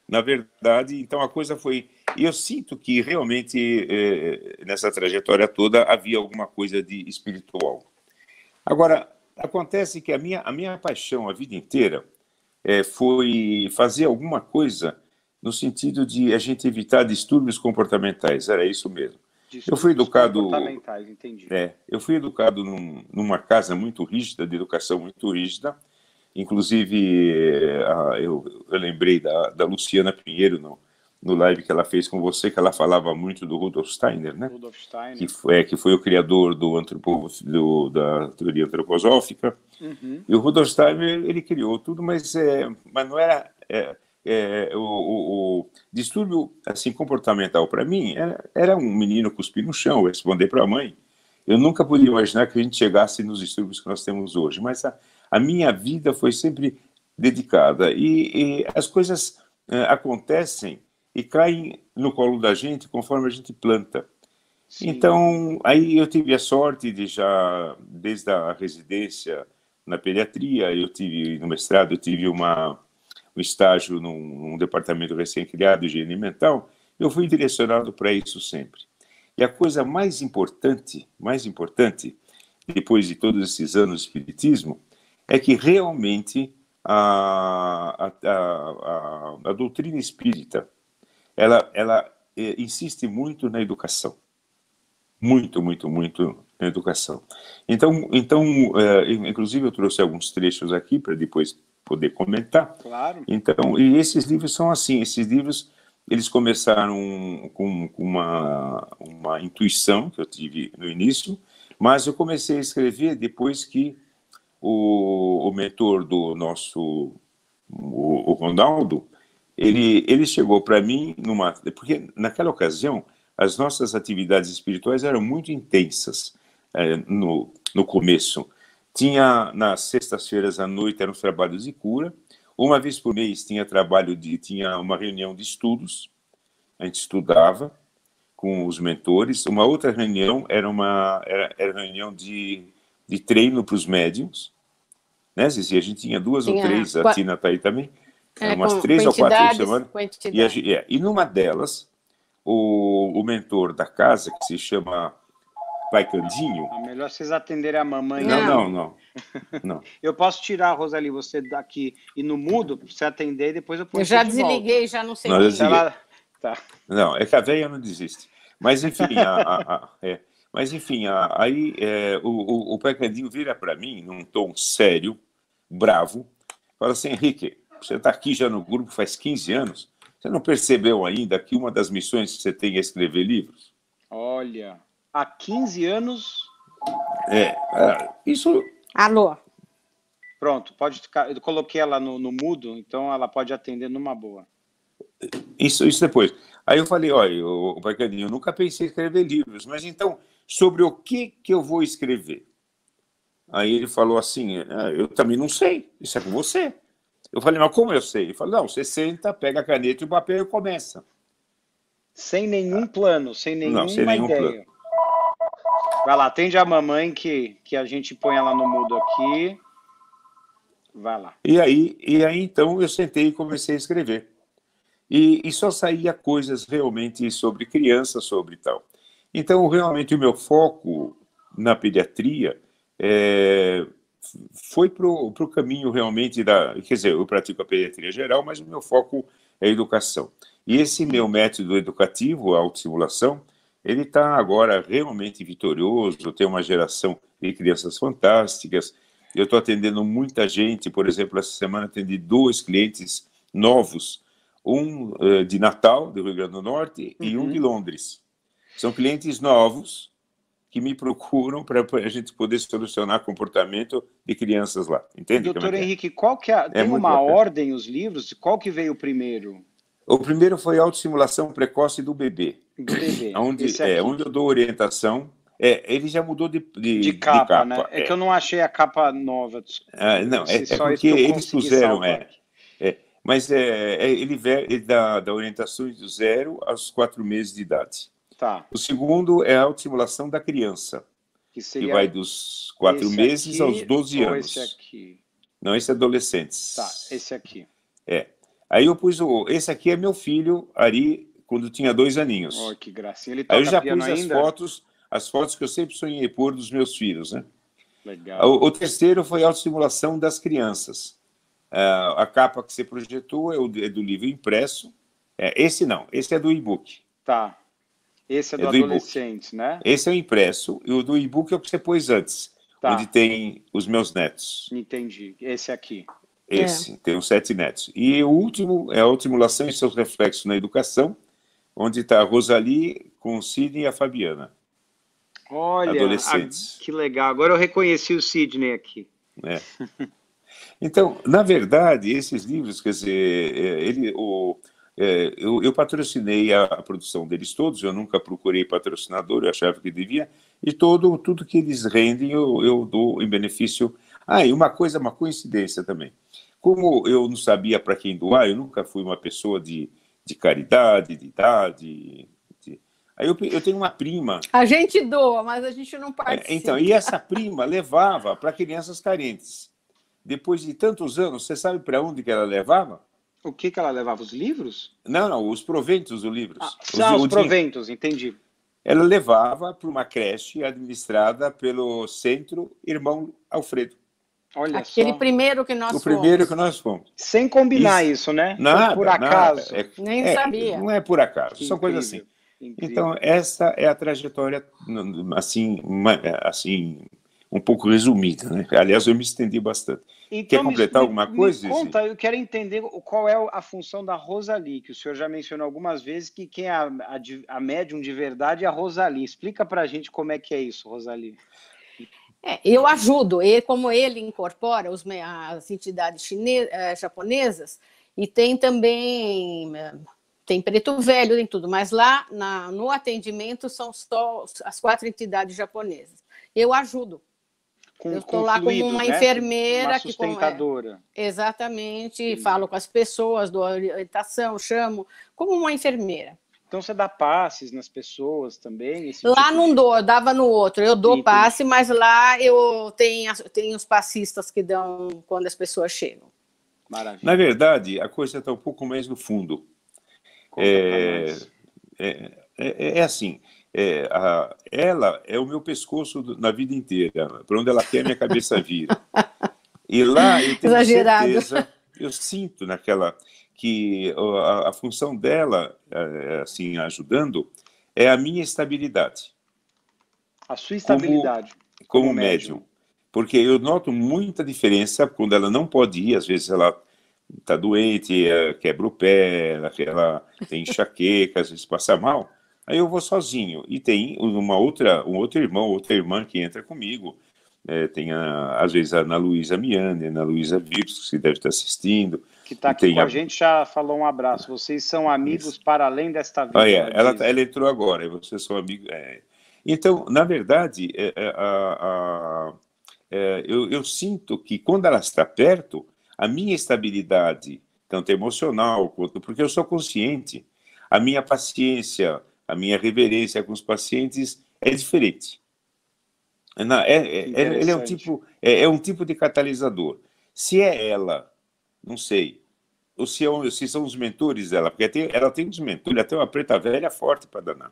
Na verdade, então a coisa foi. E eu sinto que realmente eh, eh, nessa trajetória toda havia alguma coisa de espiritual. Agora, acontece que a minha, a minha paixão a vida inteira eh, foi fazer alguma coisa no sentido de a gente evitar distúrbios comportamentais, era isso mesmo eu fui educado. Entendi. É, eu fui educado num, numa casa muito rígida, de educação muito rígida. Inclusive, eh, eu, eu lembrei da, da, Luciana Pinheiro no, no live que ela fez com você, que ela falava muito do Rudolf Steiner, né? Rudolf Steiner. Que foi, é, que foi o criador do antropo, do, da teoria antroposófica. Uhum. E o Rudolf Steiner, ele criou tudo, mas, é, mas não era. É, é, o, o, o, distúrbio assim comportamental para mim era, era, um menino cuspir no chão, responder para a mãe. Eu nunca podia imaginar que a gente chegasse nos distúrbios que nós temos hoje, mas a, a minha vida foi sempre dedicada e, e as coisas é, acontecem e caem no colo da gente conforme a gente planta. Sim. Então, aí eu tive a sorte de já, desde a residência na pediatria, eu tive no mestrado, eu tive uma um estágio num, num departamento recém-criado de higiene mental, eu fui direcionado para isso sempre. E a coisa mais importante, mais importante, depois de todos esses anos de espiritismo, é que realmente a, a, a, a doutrina espírita ela, ela é, insiste muito na educação. Muito, muito, muito na educação. Então, então é, inclusive, eu trouxe alguns trechos aqui para depois poder comentar. Claro. Então, e esses livros são assim, esses livros eles começaram com, com uma, uma intuição que eu tive no início, mas eu comecei a escrever depois que o, o mentor do nosso o, o Ronaldo, ele, ele chegou para mim numa. Porque naquela ocasião, as nossas atividades espirituais eram muito intensas é, no, no começo. Tinha nas sextas-feiras à noite eram os trabalhos de cura. Uma vez por mês tinha trabalho de tinha uma reunião de estudos. A gente estudava com os mentores. Uma outra reunião era uma era, era reunião de, de treino para os médiums. Né, Zizi? A gente tinha duas tinha, ou três, a Tina está aí também. É, umas três ou quatro por semana. E, é, e numa delas, o, o mentor da casa, que se chama Vai Candinho? É melhor vocês atenderem a mamãe. Não, né? não, não. não. eu posso tirar, Roseli, você daqui e no mudo, pra você atender e depois eu ponho. Eu já desliguei, já não sei. Não, ela... tá. não, é que a velha não desiste. Mas enfim, a, a, a, é. Mas, enfim aí é, o, o, o vira para mim num tom sério, bravo, fala assim, Henrique, você está aqui já no grupo faz 15 anos, você não percebeu ainda que uma das missões que você tem é escrever livros? Olha há 15 anos. É, é, isso. Alô? Pronto, pode ficar. Eu coloquei ela no, no mudo, então ela pode atender numa boa. Isso, isso depois. Aí eu falei, olha, o Bacadinho, eu nunca pensei em escrever livros, mas então sobre o que que eu vou escrever? Aí ele falou assim, ah, eu também não sei, isso é com você. Eu falei, mas como eu sei? Ele falou, não, você senta, pega a caneta e o papel e começa. Sem nenhum ah. plano, sem nenhuma não, sem nenhum ideia. Plano. Vai lá, atende a mamãe que, que a gente põe ela no mudo aqui. Vai lá. E aí, e aí então eu sentei e comecei a escrever. E, e só saía coisas realmente sobre criança, sobre tal. Então, realmente, o meu foco na pediatria é, foi para o caminho realmente da. Quer dizer, eu pratico a pediatria geral, mas o meu foco é educação. E esse meu método educativo, a autoestimulação. Ele está agora realmente vitorioso, tem uma geração de crianças fantásticas. Eu estou atendendo muita gente, por exemplo, essa semana atendi dois clientes novos, um uh, de Natal, do Rio Grande do Norte, uhum. e um de uhum. Londres. São clientes novos que me procuram para a gente poder solucionar comportamento de crianças lá. Entende? Doutor é, é? Henrique, qual que é, é tem uma ordem os livros? Qual que veio primeiro? O primeiro foi a autoestimulação precoce do bebê. Do bebê. Onde, é, é onde eu dou orientação. É, ele já mudou de, de, de, capa, de capa, né? É, é, que eu não achei a capa nova. Ah, não, é, é porque eles fizeram. é, é, Mas é, é ele, ele dá, dá orientações do zero aos quatro meses de idade. Tá. O segundo é a autoestimulação da criança, que, que vai dos quatro meses aos 12 anos. Esse aqui. Não, esse é adolescentes. Tá, esse aqui. É. Aí eu pus o. Esse aqui é meu filho, Ari, quando tinha dois aninhos. Oh, que gracinha. Ele toca Aí eu já pus as fotos, as fotos que eu sempre sonhei pôr dos meus filhos, né? Legal. O, o terceiro foi a autoestimulação das crianças. Uh, a capa que você projetou é, o, é do livro impresso. É, esse não, esse é do e-book. Tá. Esse é do, é do adolescente, né? Esse é o impresso e o do e-book é o que você pôs antes, tá. onde tem os meus netos. Entendi. Esse aqui. É. Esse, é. tenho sete netos. E o último é a Automulação e seus reflexos na educação, onde está a Rosalie com o Sidney e a Fabiana. Olha, adolescentes. A... que legal. Agora eu reconheci o Sidney aqui. É. Então, na verdade, esses livros, quer dizer, é, ele, o, é, eu, eu, patrocinei a, a, produção deles todos, eu nunca procurei patrocinador, eu achava que devia, e todo, tudo que eles rendem eu, eu dou em benefício ah, e uma coisa, uma coincidência também. Como eu não sabia para quem doar, eu nunca fui uma pessoa de, de caridade, de idade. De... Aí eu, eu tenho uma prima. A gente doa, mas a gente não é, participa. É, então, e essa prima levava para crianças carentes. Depois de tantos anos, você sabe para onde que ela levava? O que, que ela levava? Os livros? Não, não, os proventos dos livros. Ah, os, não, os proventos, entendi. Ela levava para uma creche administrada pelo Centro Irmão Alfredo. Olha Aquele só. primeiro que nós o fomos. O primeiro que nós fomos. Sem combinar isso, isso né? Nada, por acaso. Nada. É, Nem é, sabia. Não é por acaso, que são coisas assim. Incrível. Então, essa é a trajetória, assim, é, assim, um pouco resumida, né? Aliás, eu me estendi bastante. Então, Quer completar me, alguma me coisa? conta, eu quero entender qual é a função da Rosalie, que o senhor já mencionou algumas vezes que quem é a, a, a médium de verdade é a Rosalie. Explica para a gente como é que é isso, Rosalie. É, eu ajudo, e como ele incorpora os, as entidades chine, eh, japonesas, e tem também eh, tem preto velho, tem tudo, mas lá na, no atendimento são só as quatro entidades japonesas. Eu ajudo. Com, eu estou lá como uma né? enfermeira uma é, sustentadora. que é, exatamente Sim. falo com as pessoas, dou orientação, chamo como uma enfermeira. Então você dá passes nas pessoas também? lá tipo... não dou, dava no outro. Eu dou Sim, passe, mas lá eu tenho, tenho os passistas que dão quando as pessoas chegam. Maravilha. Na verdade, a coisa está um pouco mais no fundo. É, é, É, é, é, assim, é, a, ela é o meu pescoço na vida inteira. Para onde ela quer, minha cabeça vira. e lá eu tenho Exagerado. certeza, eu sinto naquela que a, a função dela, é, é, assim, ajudando, é a minha estabilidade. A sua estabilidade. Como, como, como médium. médium. Porque eu noto muita diferença quando ela não pode ir, às vezes ela está doente, é, quebra o pé, ela, tem enxaqueca, às vezes passa mal. Aí eu vou sozinho. E tem uma outra, um outro irmão, outra irmã que entra comigo. É, tem, a, às vezes, a Ana Luísa Miane, a Ana Luísa Vips, que deve estar assistindo que está aqui com a... gente, já falou um abraço. Vocês são amigos Isso. para além desta vida. Ah, é. ela, ela entrou agora, vocês são amigos. É. Então, na verdade, é, é, é, eu, eu, sinto que quando ela está perto, a minha estabilidade, tanto emocional quanto. porque eu sou consciente, a minha paciência, a minha reverência com os pacientes é diferente. É, não, é, é, é um tipo, é, é um tipo de catalisador. Se é ela, não sei, ou se, é, se são os mentores dela, porque tem, ela tem uns mentores, até uma preta velha forte para danar.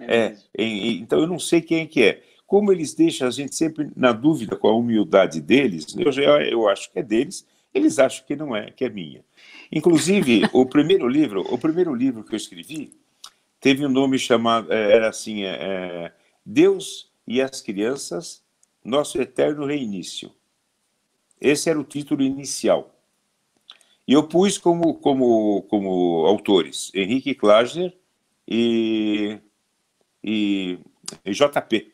É, é então eu não sei quem é que é. Como eles deixam a gente sempre na dúvida com a humildade deles, eu, já, eu acho que é deles, eles acham que não é, que é minha. Inclusive, o primeiro livro, o primeiro livro que eu escrevi teve um nome chamado, é, era assim, é, é, Deus e as Crianças, Nosso Eterno Reinício. Esse era o título inicial. E eu pus como, como, como autores Henrique Klager e, e, e JP.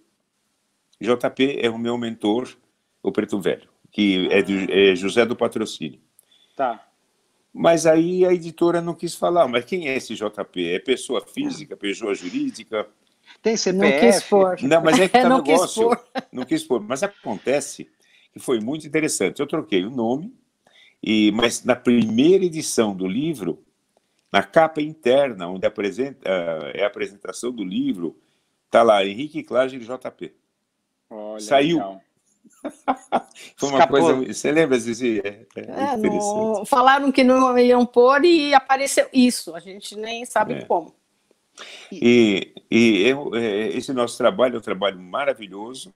JP é o meu mentor, o Preto Velho, que é, é José do Patrocínio. Tá. Mas aí a editora não quis falar. Mas quem é esse JP? É pessoa física, pessoa jurídica? Tem CPF? Não quis for. Não, mas é que tá não negócio. Quis Não quis pôr. Mas acontece que foi muito interessante. Eu troquei o nome e, mas na primeira edição do livro, na capa interna, onde apresenta, ah, é a apresentação do livro, tá lá Henrique Clage e JP. Olha, Saiu. Legal. Foi uma Escapou. coisa. Você lembra, Zizi? É, é é, não... Falaram que não iam pôr e apareceu isso. A gente nem sabe é. como. E, e eu, é é, esse nosso trabalho é um trabalho maravilhoso,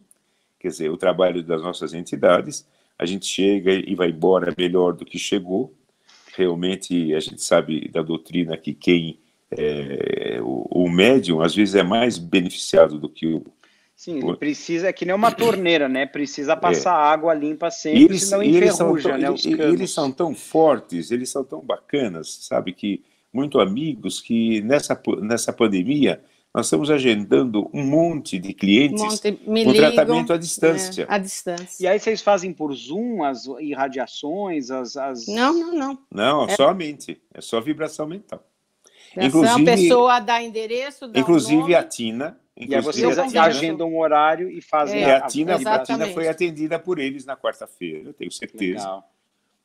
quer dizer, o trabalho das nossas entidades, a gente chega e vai embora melhor do que chegou. Realmente, a gente sabe da doutrina que quem é, o, o médium às vezes é mais beneficiado do que o. Sim, ele precisa, é que nem uma torneira, né? Precisa é. passar é. água limpa sempre, eles, senão enferruja, né? Tão, eles, eles são tão fortes, eles são tão bacanas, sabe? Que muito amigos que nessa, nessa pandemia nós estamos agendando um monte de clientes monte, com tratamento à é, distância. É, à distância. E aí vocês fazem por Zoom as irradiações, as... as... Não, não, não. Não, é... somente. É só vibração mental. Vibração, é inclusive, a pessoa dá endereço, dá Inclusive nome, a Tina... Inclusive, e aí vocês agendam um horário e fazem é, a, a, Tina, a, Tina foi atendida por eles na quarta-feira, tenho certeza.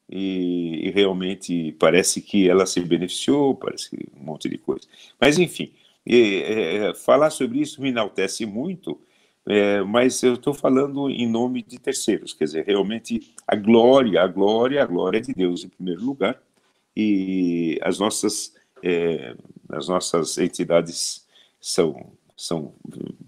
E, e, realmente parece que ela se beneficiou, parece um monte de coisa. Mas enfim, e, é, é, falar sobre isso me enaltece muito, é, mas eu estou falando em nome de terceiros, quer dizer, realmente a glória, a glória, a glória de Deus em primeiro lugar e as nossas, é, as nossas entidades são, são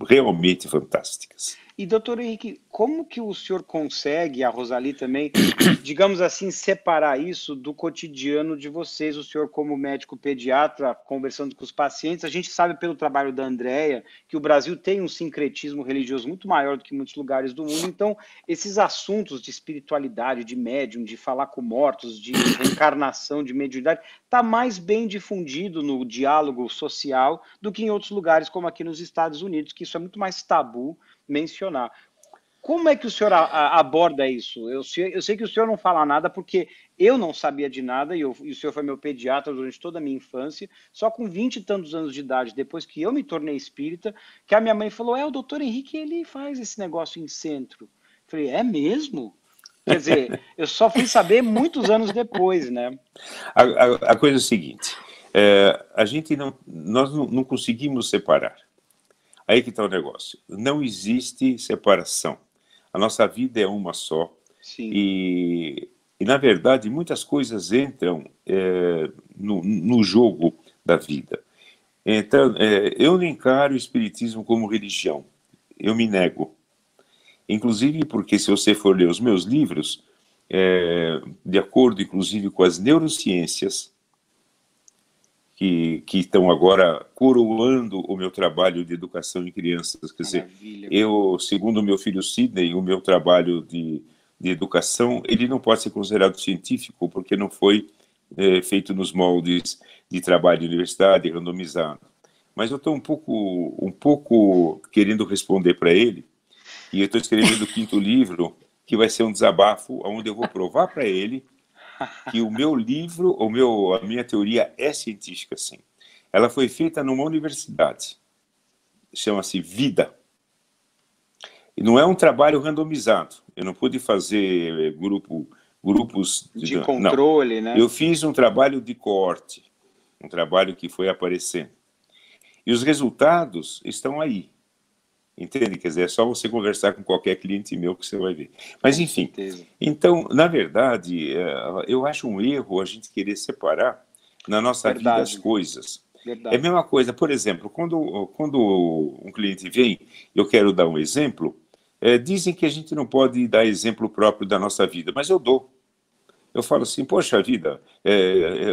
realmente fantásticas. E, doutor Henrique, como que o senhor consegue, a Rosali também, digamos assim, separar isso do cotidiano de vocês? O senhor, como médico pediatra, conversando com os pacientes, a gente sabe pelo trabalho da Andrea que o Brasil tem um sincretismo religioso muito maior do que muitos lugares do mundo. Então, esses assuntos de espiritualidade, de médium, de falar com mortos, de encarnação, de mediunidade, está mais bem difundido no diálogo social do que em outros lugares, como aqui nos Estados Unidos, que isso é muito mais tabu mencionar. Como é que o senhor a, a, aborda isso? Eu, eu, sei que o senhor não fala nada, porque eu não sabia de nada, e, eu, e o senhor foi meu pediatra durante toda a minha infância, só com vinte e tantos anos de idade, depois que eu me tornei espírita, que a minha mãe falou, é, o doutor Henrique, ele faz esse negócio em centro. Eu falei, é mesmo? Quer dizer, eu só fui saber muitos anos depois, né? A, a, a coisa é a seguinte, é, a gente não, nós não, não conseguimos separar Aí que está o negócio. Não existe separação. A nossa vida é uma só. Sim. E, e, na verdade, muitas coisas entram é, no, no jogo da vida. Então, é, eu não encaro o Espiritismo como religião. Eu me nego. Inclusive porque, se você for ler os meus livros, é, de acordo, inclusive, com as neurociências, que, que estão agora coroando o meu trabalho de educação em crianças. Quer dizer, Maravilha. eu, segundo o meu filho Sidney, o meu trabalho de, de educação, ele não pode ser considerado científico, porque não foi é, feito nos moldes de trabalho de universidade, randomizado. Mas eu estou um pouco, um pouco querendo responder para ele, e eu estou escrevendo o quinto livro, que vai ser um desabafo, onde eu vou provar para ele que o meu livro, o meu, a minha teoria é científica, sim. Ela foi feita numa universidade, chama-se Vida. E não é um trabalho randomizado. Eu não pude fazer eh, grupo, grupos de, de controle, não. né? Eu fiz um trabalho de coorte um trabalho que foi aparecendo. E os resultados estão aí. Entende? Quer dizer, é só você conversar com qualquer cliente meu que você vai ver. Mas, enfim. Então, na verdade, é, eu acho um erro a gente querer separar na nossa verdade. vida as coisas. Verdade. É a mesma coisa, por exemplo, quando, quando um cliente vem, eu quero dar um exemplo, é, dizem que a gente não pode dar exemplo próprio da nossa vida, mas eu dou. Eu falo assim, poxa vida, é,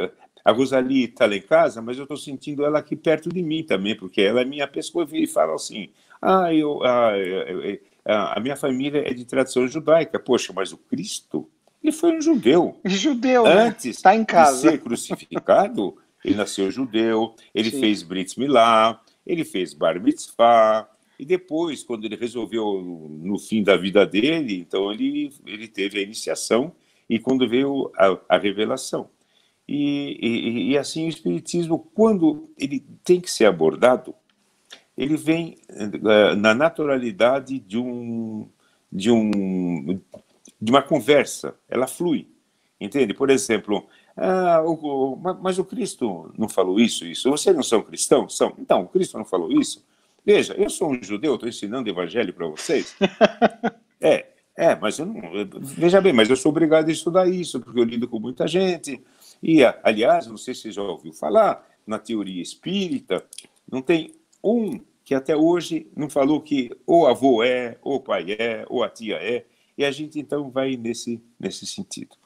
é, a Rosalie está lá em casa, mas eu estou sentindo ela aqui perto de mim também, porque ela é minha pessoa. E fala assim: ah, eu, ah, eu, ah, a minha família é de tradição judaica. Poxa, mas o Cristo, ele foi um judeu. Judeu, né? Antes né? tá em casa. de ser crucificado, ele nasceu judeu, ele Sim. fez Brit Milá, ele fez Bar Mitzvah, e depois, quando ele resolveu, no fim da vida dele, então ele, ele teve a iniciação e quando veio a, a revelação. E, e, e, assim, o Espiritismo, quando ele tem que ser abordado, ele vem eh, na naturalidade de um de um de uma conversa, ela flui, entende? Por exemplo, ah, o, o, mas o Cristo não falou isso, isso. Vocês não são cristãos? São. Então, o Cristo não falou isso. Veja, eu sou um judeu, estou ensinando o evangelho para vocês. é, é, mas eu não. veja bem, mas eu sou obrigado a estudar isso, porque eu lido com muita gente. E, aliás, não sei se você já ouviu falar, na teoria espírita, não tem um que até hoje não falou que o avô é, o pai é, ou a tia é, e a gente então vai nesse, nesse sentido.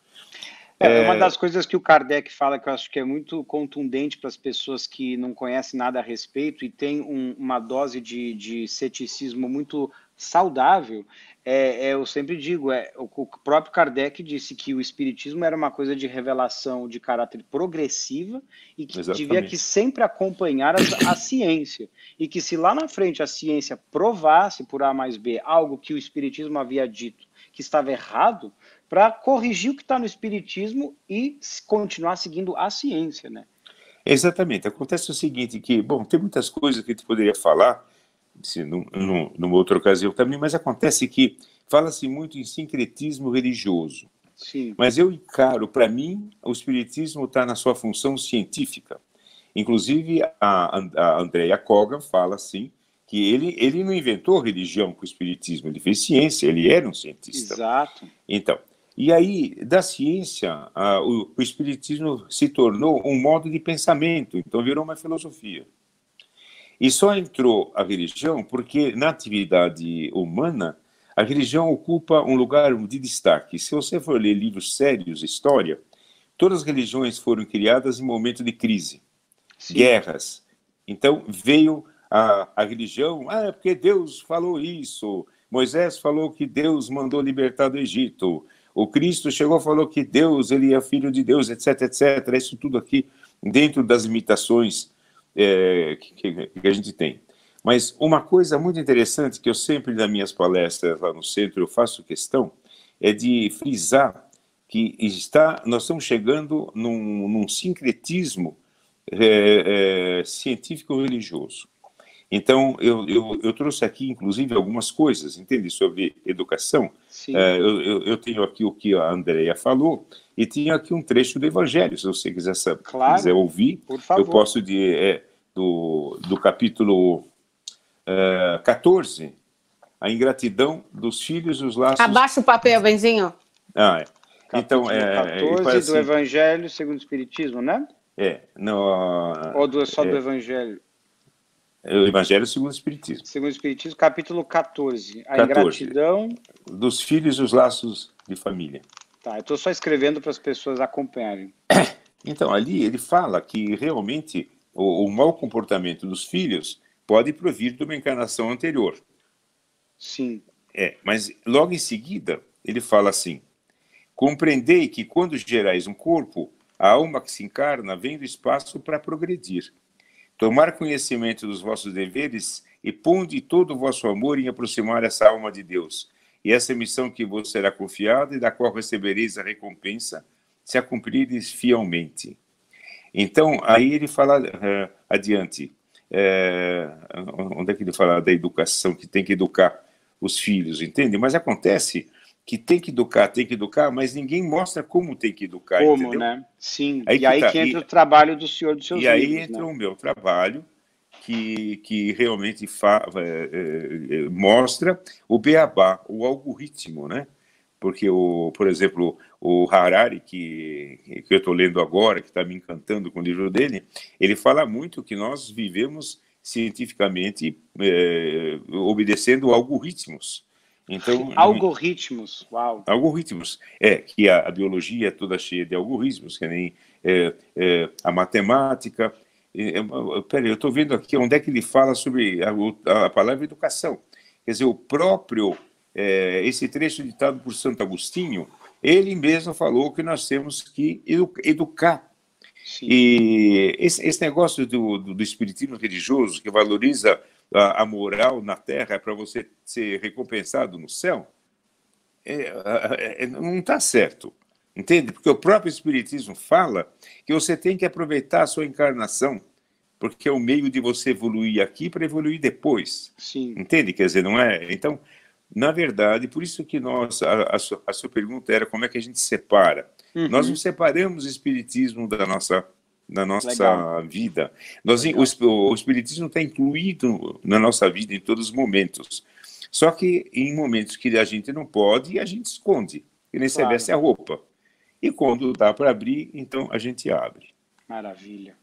É, uma é das coisas que o Kardec fala que eu acho que é muito contundente para as pessoas que não conhecem nada a respeito e tem um, uma dose de, de ceticismo muito saudável, é, é, eu sempre digo, é, o, próprio Kardec disse que o espiritismo era uma coisa de revelação de caráter progressiva e que Exatamente. devia que sempre acompanhar a, a, ciência. E que se lá na frente a ciência provasse por A mais B algo que o espiritismo havia dito que estava errado, para corrigir o que está no espiritismo e continuar seguindo a ciência, né? Exatamente. Acontece o seguinte que, bom, tem muitas coisas que a gente poderia falar, se num, num, numa outra ocasião também, mas acontece que fala-se muito em sincretismo religioso. Sim. Mas eu encaro, para mim, o espiritismo está na sua função científica. Inclusive, a, a Andrea Kogan fala assim, que ele, ele não inventou religião com o espiritismo, ele fez ciência, ele era um cientista. Exato. Então, e aí, da ciência, a, o, o espiritismo se tornou um modo de pensamento, então virou uma filosofia. E só entrou a religião porque, na atividade humana, a religião ocupa um lugar de destaque. Se você for ler livros sérios, história, todas as religiões foram criadas em momento de crise, Sim. guerras. Então veio a, a religião, ah, é porque Deus falou isso, Moisés falou que Deus mandou libertar do Egito, o Cristo chegou e falou que Deus, ele é filho de Deus, etc, etc. Isso tudo aqui dentro das limitações é, que, que a gente tem. Mas uma coisa muito interessante que eu sempre nas minhas palestras lá no centro eu faço questão é de frisar que está nós estamos chegando num, num sincretismo é, é, científico-religioso. Então, eu, eu, eu, trouxe aqui, inclusive, algumas coisas, entende, sobre educação. É, eu, eu, tenho aqui o que a Andrea falou, e tinha aqui um trecho do Evangelho, se você quiser, saber, claro, quiser ouvir. Eu posso de é, do, do capítulo é, uh, 14, a ingratidão dos filhos e os laços. Abaixa o papel, Benzinho. Ah, é. Capítulo então, é, 14 é, assim... do Evangelho segundo o Espiritismo, né? É. No, Ou do, só é, do Evangelho? É o Evangelho segundo o Espiritismo. Segundo o Espiritismo, capítulo 14. A ingratidão... Dos filhos e os laços de família. Tá, eu estou só escrevendo para as pessoas acompanharem. Então, ali ele fala que realmente o, o mau comportamento dos filhos pode provir de uma encarnação anterior. Sim. É, mas logo em seguida, ele fala assim: Compreendei que quando gerais um corpo, a alma que se encarna vem do espaço para progredir. Tomar conhecimento dos vossos deveres e ponde todo o vosso amor em aproximar essa alma de Deus, e essa missão que vos será confiada e da qual recebereis a recompensa, se a cumprires fielmente. Então, aí ele fala uh, adiante. Eh, onde é que ele fala da educação, que tem que educar os filhos, entende? Mas acontece que tem que educar, tem que educar, mas ninguém mostra como tem que educar. Como, entendeu? né? Sim. Aí e que aí tá. que entra e, o trabalho do senhor dos seus E livros, aí entra né? o meu trabalho, que, que realmente é, é, é, mostra o beabá, o algoritmo, né? Porque, o, por exemplo, o Harari, que, que eu estou lendo agora, que está me encantando com o livro dele, ele fala muito que nós vivemos cientificamente é, obedecendo algoritmos. Então, algoritmos, uau. Algoritmos, é, que a, a biologia é toda cheia de algoritmos, que nem é, é, a matemática, Peraí, eu estou vendo aqui onde é que ele fala sobre a, a palavra educação. Quer dizer, o próprio, é, esse trecho ditado por Santo Agostinho, ele mesmo falou que nós temos que edu educar. Sim. E esse, esse negócio do, do, do, espiritismo religioso, que valoriza a, a moral na terra para você ser recompensado no céu, é, é, é não está certo. Entende? Porque o próprio Espiritismo fala que você tem que aproveitar a sua encarnação, porque é o meio de você evoluir aqui para evoluir depois. Sim. Entende? Quer dizer, não é? Então, na verdade, por isso que nós, a, a, sua, a sua, pergunta era como é que a gente separa. Uhum. Nós não separamos o Espiritismo da nossa da nossa vida. Nós, o, o Espiritismo está incluído na nossa vida em todos os momentos. Só que em momentos que a gente não pode, a gente esconde. E nem claro. se veste é a roupa. E quando dá para abrir, então a gente abre. Maravilha.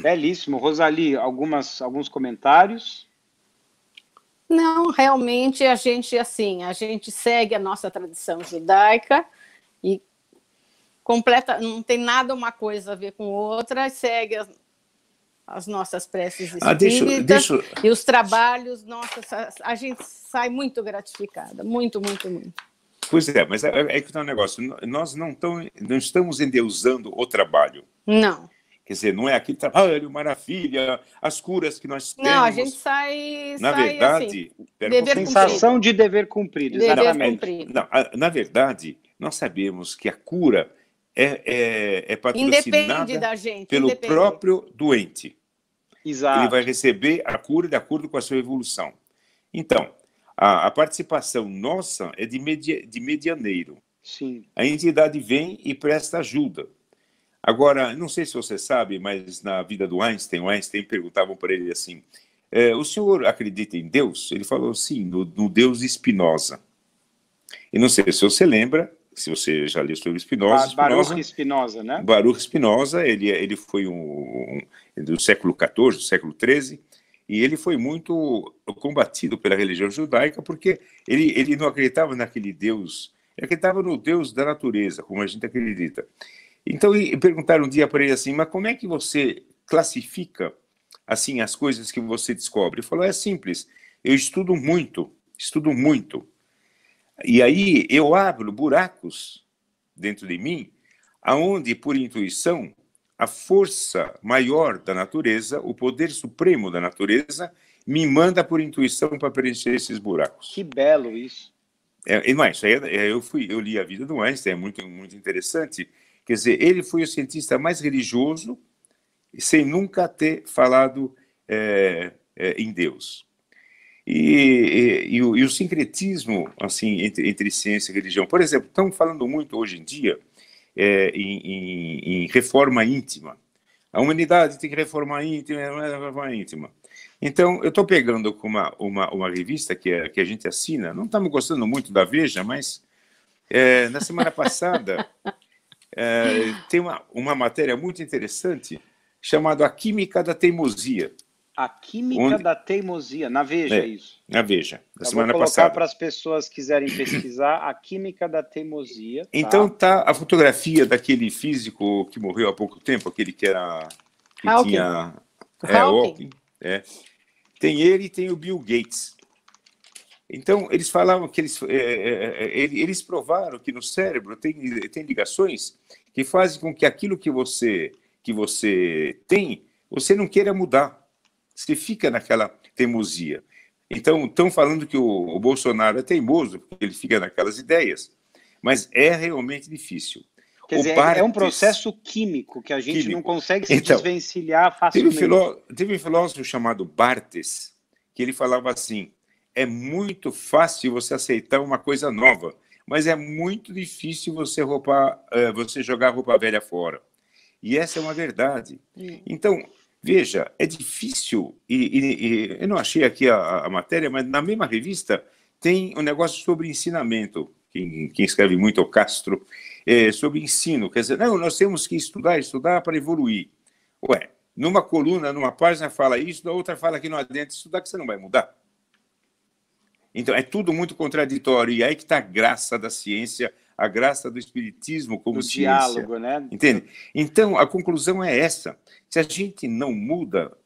Belíssimo. Rosali, algumas, alguns comentários? Não, realmente a gente, assim, a gente segue a nossa tradição judaica e completa, não tem nada uma coisa a ver com outra, segue as, as nossas preces espíritas ah, deixa, deixa... e os trabalhos, nossa, a gente sai muito gratificada, muito, muito, muito. Pois é, mas é, é, é que está um negócio. Nós não, tão, não estamos endeusando o trabalho. Não. Quer dizer, não é aquele trabalho, maravilha, as curas que nós temos. Não, a gente sai. Na sai assim, verdade, assim, dever sensação de dever cumprido. Dever não, cumprido. Não, na verdade, nós sabemos que a cura é, é, é patrocinada gente, pelo próprio doente. Exato. Ele vai receber a cura de acordo com a sua evolução. Então, a, a participação nossa é de, media, de medianeiro. Sim. A entidade vem e presta ajuda. Agora, não sei se você sabe, mas na vida do Einstein, o Einstein perguntavam para ele assim: é, o senhor acredita em Deus? Ele falou sim, no, no Deus Espinosa E não sei se você lembra, se você já leu sobre Espinosa Baruch Espinosa, né? Baruch Espinosa ele, ele foi um, um do século XIV, do século XIII, e ele foi muito combatido pela religião judaica porque ele, ele não acreditava naquele Deus, ele acreditava no Deus da natureza, como a gente acredita. Então, e perguntaram um dia para ele assim: mas como é que você classifica assim as coisas que você descobre? Ele falou: é simples, eu estudo muito, estudo muito. E aí eu abro buracos dentro de mim, aonde por intuição a força maior da natureza, o poder supremo da natureza, me manda por intuição para preencher esses buracos. Que belo isso! É, e mais, é, é, eu fui, eu li a vida do Einstein, é muito muito interessante. Quer dizer, ele foi o cientista mais religioso, sem nunca ter falado é, é, em Deus. E, e, e, o, e, o, sincretismo assim entre, entre ciência e religião, por exemplo, estão falando muito hoje em dia é, em, em, em, reforma íntima. A humanidade tem que reformar íntima, reforma íntima. Então, eu estou pegando uma, uma, uma revista que, é, que a gente assina, não estamos gostando muito da Veja, mas é, na semana passada tem uma, uma matéria muito interessante chamada A Química da Teimosia. A Química Onde... da Teimosia, na Veja é, isso. Na Veja, Eu semana vou passada. para as pessoas que quiserem pesquisar, A Química da Teimosia. Tá? Então tá a fotografia daquele físico que morreu há pouco tempo, aquele que era... Que Hawking. tinha... É, Hawking. É. Tem ele e tem o Bill Gates. Então, eles falavam que eles, é, é, é, é eles provaram que no cérebro tem, tem ligações que fazem com que aquilo que você, que você tem, você não queira mudar. Você fica naquela teimosia. Então, estão falando que o, o, Bolsonaro é teimoso, porque ele fica naquelas ideias. Mas é realmente difícil. Quer o dizer, é, é um processo químico que a gente químico. não consegue se então, desvencilhar facilmente. Teve um, filó... teve um filósofo chamado Bartes, que ele falava assim: é muito fácil você aceitar uma coisa nova, mas é muito difícil você, roubar, eh, você jogar roupa velha fora. E essa é uma verdade. Hum. Então, Veja, é difícil, e, e, e eu não achei aqui a, a, matéria, mas na mesma revista tem um negócio sobre ensinamento. Quem, quem escreve muito é o Castro, é, sobre ensino. Quer dizer, não, nós temos que estudar, estudar para evoluir. Ué, numa coluna, numa página fala isso, na outra fala que não adianta estudar, que você não vai mudar. Então, é tudo muito contraditório, e é aí que está a graça da ciência a graça do Espiritismo como do ciência. diálogo, né? Entende? Então, a conclusão é essa. Se a gente não muda,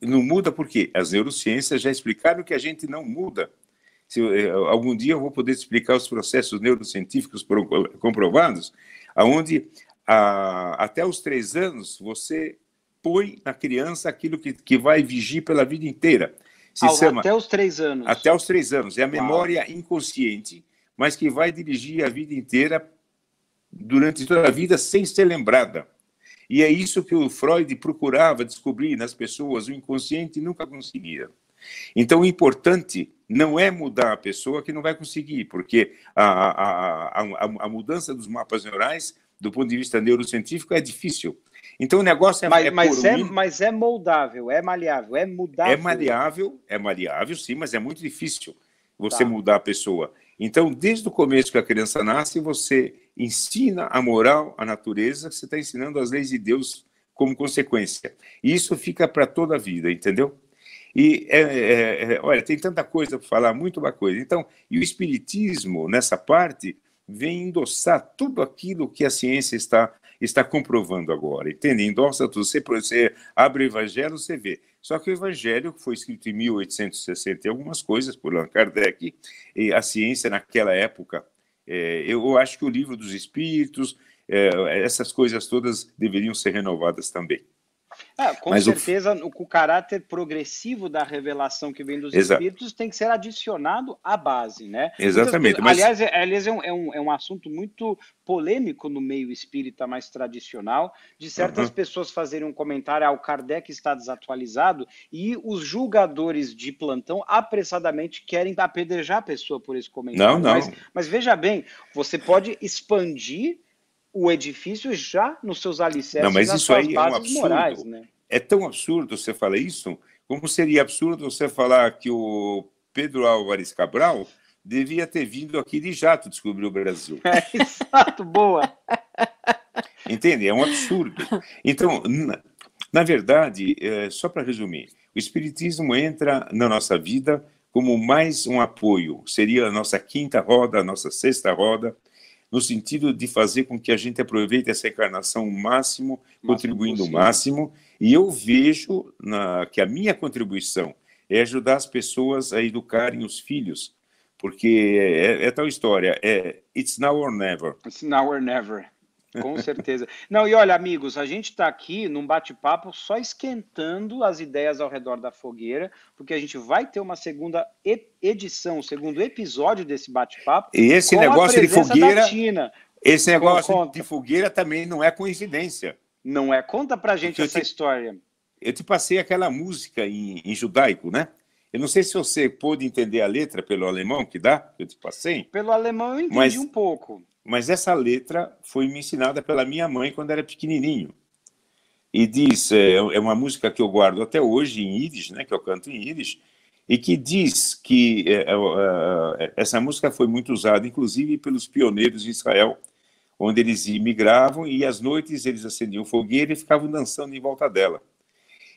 não muda porque as neurociências já explicaram que a gente não muda. Se, eh, algum dia eu vou poder explicar os processos neurocientíficos comprovados, aonde a, até os três anos você põe na criança aquilo que, que vai vigir pela vida inteira. Se chama, até os três anos. Até os três anos. É a memória inconsciente mas que vai dirigir a vida inteira, durante toda a vida, sem ser lembrada. E é isso que o Freud procurava descobrir nas pessoas, o inconsciente nunca conseguia. Então, o importante não é mudar a pessoa que não vai conseguir, porque a, a, a, a mudança dos mapas neurais, do ponto de vista neurocientífico, é difícil. Então, o negócio é mas, é, mas é, mas é moldável, é maleável, é mudável. É maleável, é maleável, sim, mas é muito difícil você tá. mudar a pessoa. Então, desde o começo que a criança nasce, você ensina a moral, a natureza, você está ensinando as leis de Deus como consequência. E isso fica para toda a vida, entendeu? E, é, é, é olha, tem tanta coisa para falar, muito uma coisa. Então, e o Espiritismo, nessa parte, vem endossar tudo aquilo que a ciência está, está comprovando agora, entende? Endossa tudo. Você, você abre o Evangelho, você vê só que o Evangelho foi escrito em 1860 e algumas coisas por Allan Kardec, e a ciência naquela época. É, eu acho que o livro dos Espíritos, é, essas coisas todas deveriam ser renovadas também. Ah, com Mas certeza, o... o... caráter progressivo da revelação que vem dos Espíritos tem que ser adicionado à base, né? Exatamente. Aliás, é, aliás é, um, é, um, é um assunto muito polêmico no meio espírita mais tradicional, de certas uhum. pessoas fazerem um comentário ao ah, Kardec está desatualizado e os julgadores de plantão apressadamente querem apedrejar a pessoa por esse comentário. Não, não. Mas, mas veja bem, você pode expandir o edifício já nos seus alicerces. Não, mas isso aí é um absurdo. Morais, né? É tão absurdo você falar isso, como seria absurdo você falar que o Pedro Álvares Cabral devia ter vindo aqui de jato descobrir o Brasil. É, exato, boa. Entende? É um absurdo. Então, na, na verdade, é, só para resumir, o Espiritismo entra na nossa vida como mais um apoio. Seria a nossa quinta roda, a nossa sexta roda, no sentido de fazer com que a gente aproveite essa encarnação o máximo, máximo contribuindo o máximo. E eu vejo na, que a minha contribuição é ajudar as pessoas a educarem os filhos, porque é, é, é tal história, é it's now or never. It's now or never. Com certeza. Não, e olha, amigos, a gente está aqui num bate-papo só esquentando as ideias ao redor da fogueira, porque a gente vai ter uma segunda edição, um segundo episódio desse bate-papo. E esse negócio de fogueira. Esse negócio Conta. de fogueira também não é coincidência. Não é? Conta pra gente essa te, história. Eu te passei aquela música em, em judaico, né? Eu não sei se você pôde entender a letra pelo alemão que dá, eu te passei. Pelo alemão eu entendi mas, um pouco. Mas essa letra foi me ensinada pela minha mãe quando era pequenininho. E diz, é, é uma música que eu guardo até hoje em íris, né, que eu canto em íris, e que diz que é é, é, é, essa música foi muito usada, inclusive pelos pioneiros de Israel, onde eles imigravam e às noites eles acendiam fogueira e ficavam dançando em volta dela.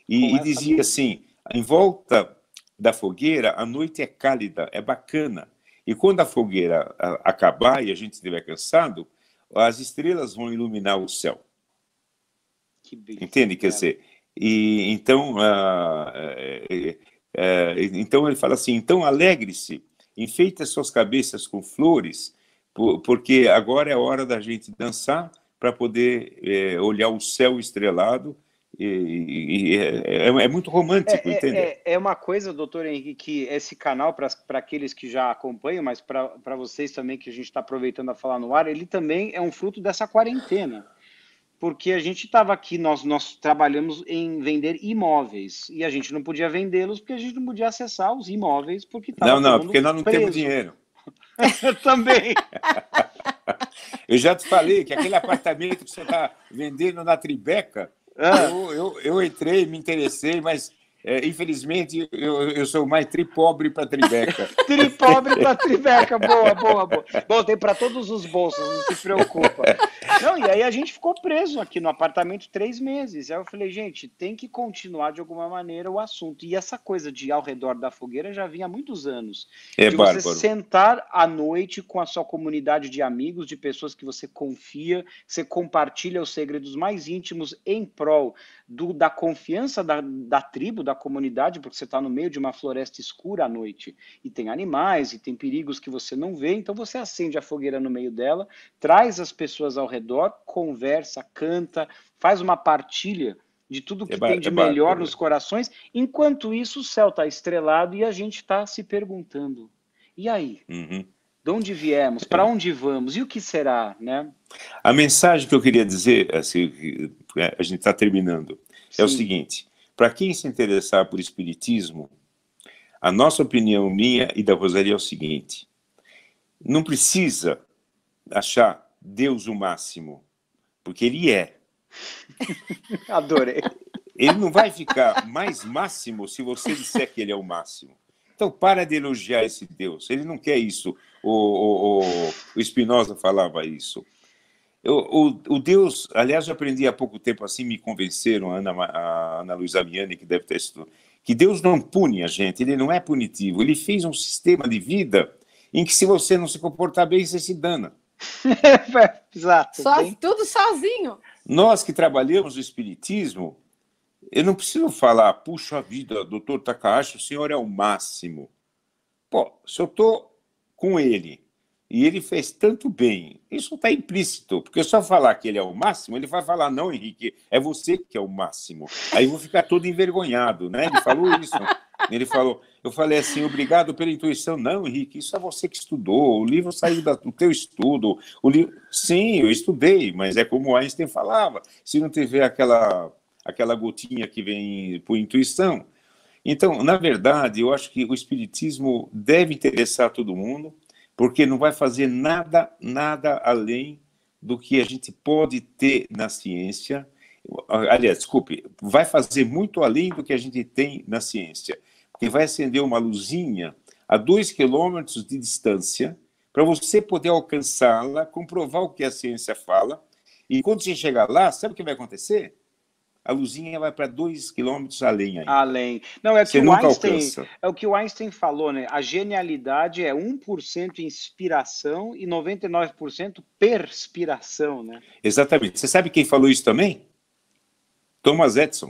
E, e dizia assim: em volta da fogueira a noite é cálida, é bacana, e quando a fogueira acabar e a gente estiver cansado, as estrelas vão iluminar o céu. Que beleza. Entende? Quer dizer, e, então, ah, é, é, é, é, então ele fala assim: então alegre-se, enfeite as suas cabeças com flores, porque agora é hora da gente dançar para poder é, olhar o céu estrelado e, e é, é, é, muito romântico, é, é entende? É, é, uma coisa, doutor Henrique, que esse canal, para aqueles que já acompanham, mas para vocês também que a gente está aproveitando a falar no ar, ele também é um fruto dessa quarentena. Porque a gente estava aqui, nós, nós trabalhamos em vender imóveis e a gente não podia vendê-los porque a gente não podia acessar os imóveis porque Não, não, porque nós não preso. temos dinheiro. também. Eu já te falei que aquele apartamento que você está vendendo na Tribeca ah. Eu, eu, eu entrei, me interessei, mas é, infelizmente, eu, eu sou mais tripobre para tribeca. tripobre para tribeca, boa, boa, boa. Bom, tem para todos os bolsos, não se preocupa. Não, e aí a gente ficou preso aqui no apartamento três meses. Aí eu falei, gente, tem que continuar de alguma maneira o assunto. E essa coisa de ao redor da fogueira já vinha há muitos anos. É de bárbaro. você sentar à noite com a sua comunidade de amigos, de pessoas que você confia, que você compartilha os segredos mais íntimos em prol do, da confiança da, da tribo, da comunidade, porque você está no meio de uma floresta escura à noite e tem animais e tem perigos que você não vê, então você acende a fogueira no meio dela, traz as pessoas ao redor, conversa, canta, faz uma partilha de tudo que é tem de é melhor é nos corações. Enquanto isso, o céu está estrelado e a gente está se perguntando: e aí? Uhum. De onde viemos? Para é. onde vamos? E o que será, né? A mensagem que eu queria dizer, assim, né, a gente está terminando, Sim. é o seguinte: para quem se interessar por espiritismo, a nossa opinião minha e da Rosaria é o seguinte: não precisa achar Deus o máximo, porque ele é. Adorei. Ele não vai ficar mais máximo se você disser que ele é o máximo. Então para de elogiar esse Deus. Ele não quer isso o, o, o Spinoza falava isso. Eu, o, o, Deus, aliás, eu aprendi há pouco tempo, assim me convenceram, a Ana, Ana Luiz Amiani, que deve ter estudado, que Deus não pune a gente, ele não é punitivo. Ele fez um sistema de vida em que, se você não se comportar bem, você se dana. Exato. Só, tudo sozinho. Nós que trabalhamos o Espiritismo, eu não preciso falar, puxa vida, doutor Takahashi, o senhor é o máximo. Pô, se eu estou com ele. E ele fez tanto bem. Isso está implícito, porque só falar que ele é o máximo, ele vai falar: não, Henrique, é você que é o máximo. Aí eu vou ficar todo envergonhado, né? Ele falou isso. Ele falou, eu falei assim, obrigado pela intuição. Não, Henrique, isso é você que estudou, o livro saiu do teu estudo. O livro... Sim, eu estudei, mas é como Einstein falava, se não tiver aquela, aquela gotinha que vem por intuição, então, na verdade, eu acho que o espiritismo deve interessar todo mundo, porque não vai fazer nada, nada além do que a gente pode ter na ciência. Aliás, desculpe, vai fazer muito além do que a gente tem na ciência, porque vai acender uma luzinha a dois quilômetros de distância para você poder alcançá-la, comprovar o que a ciência fala. E quando você chegar lá, sabe o que vai acontecer? a luzinha vai para dois quilômetros além ainda. Além. Não, é que o Einstein, é o que o Einstein falou, né? A genialidade é 1% inspiração e 99% perspiração, né? Exatamente. Você sabe quem falou isso também? Thomas Edison.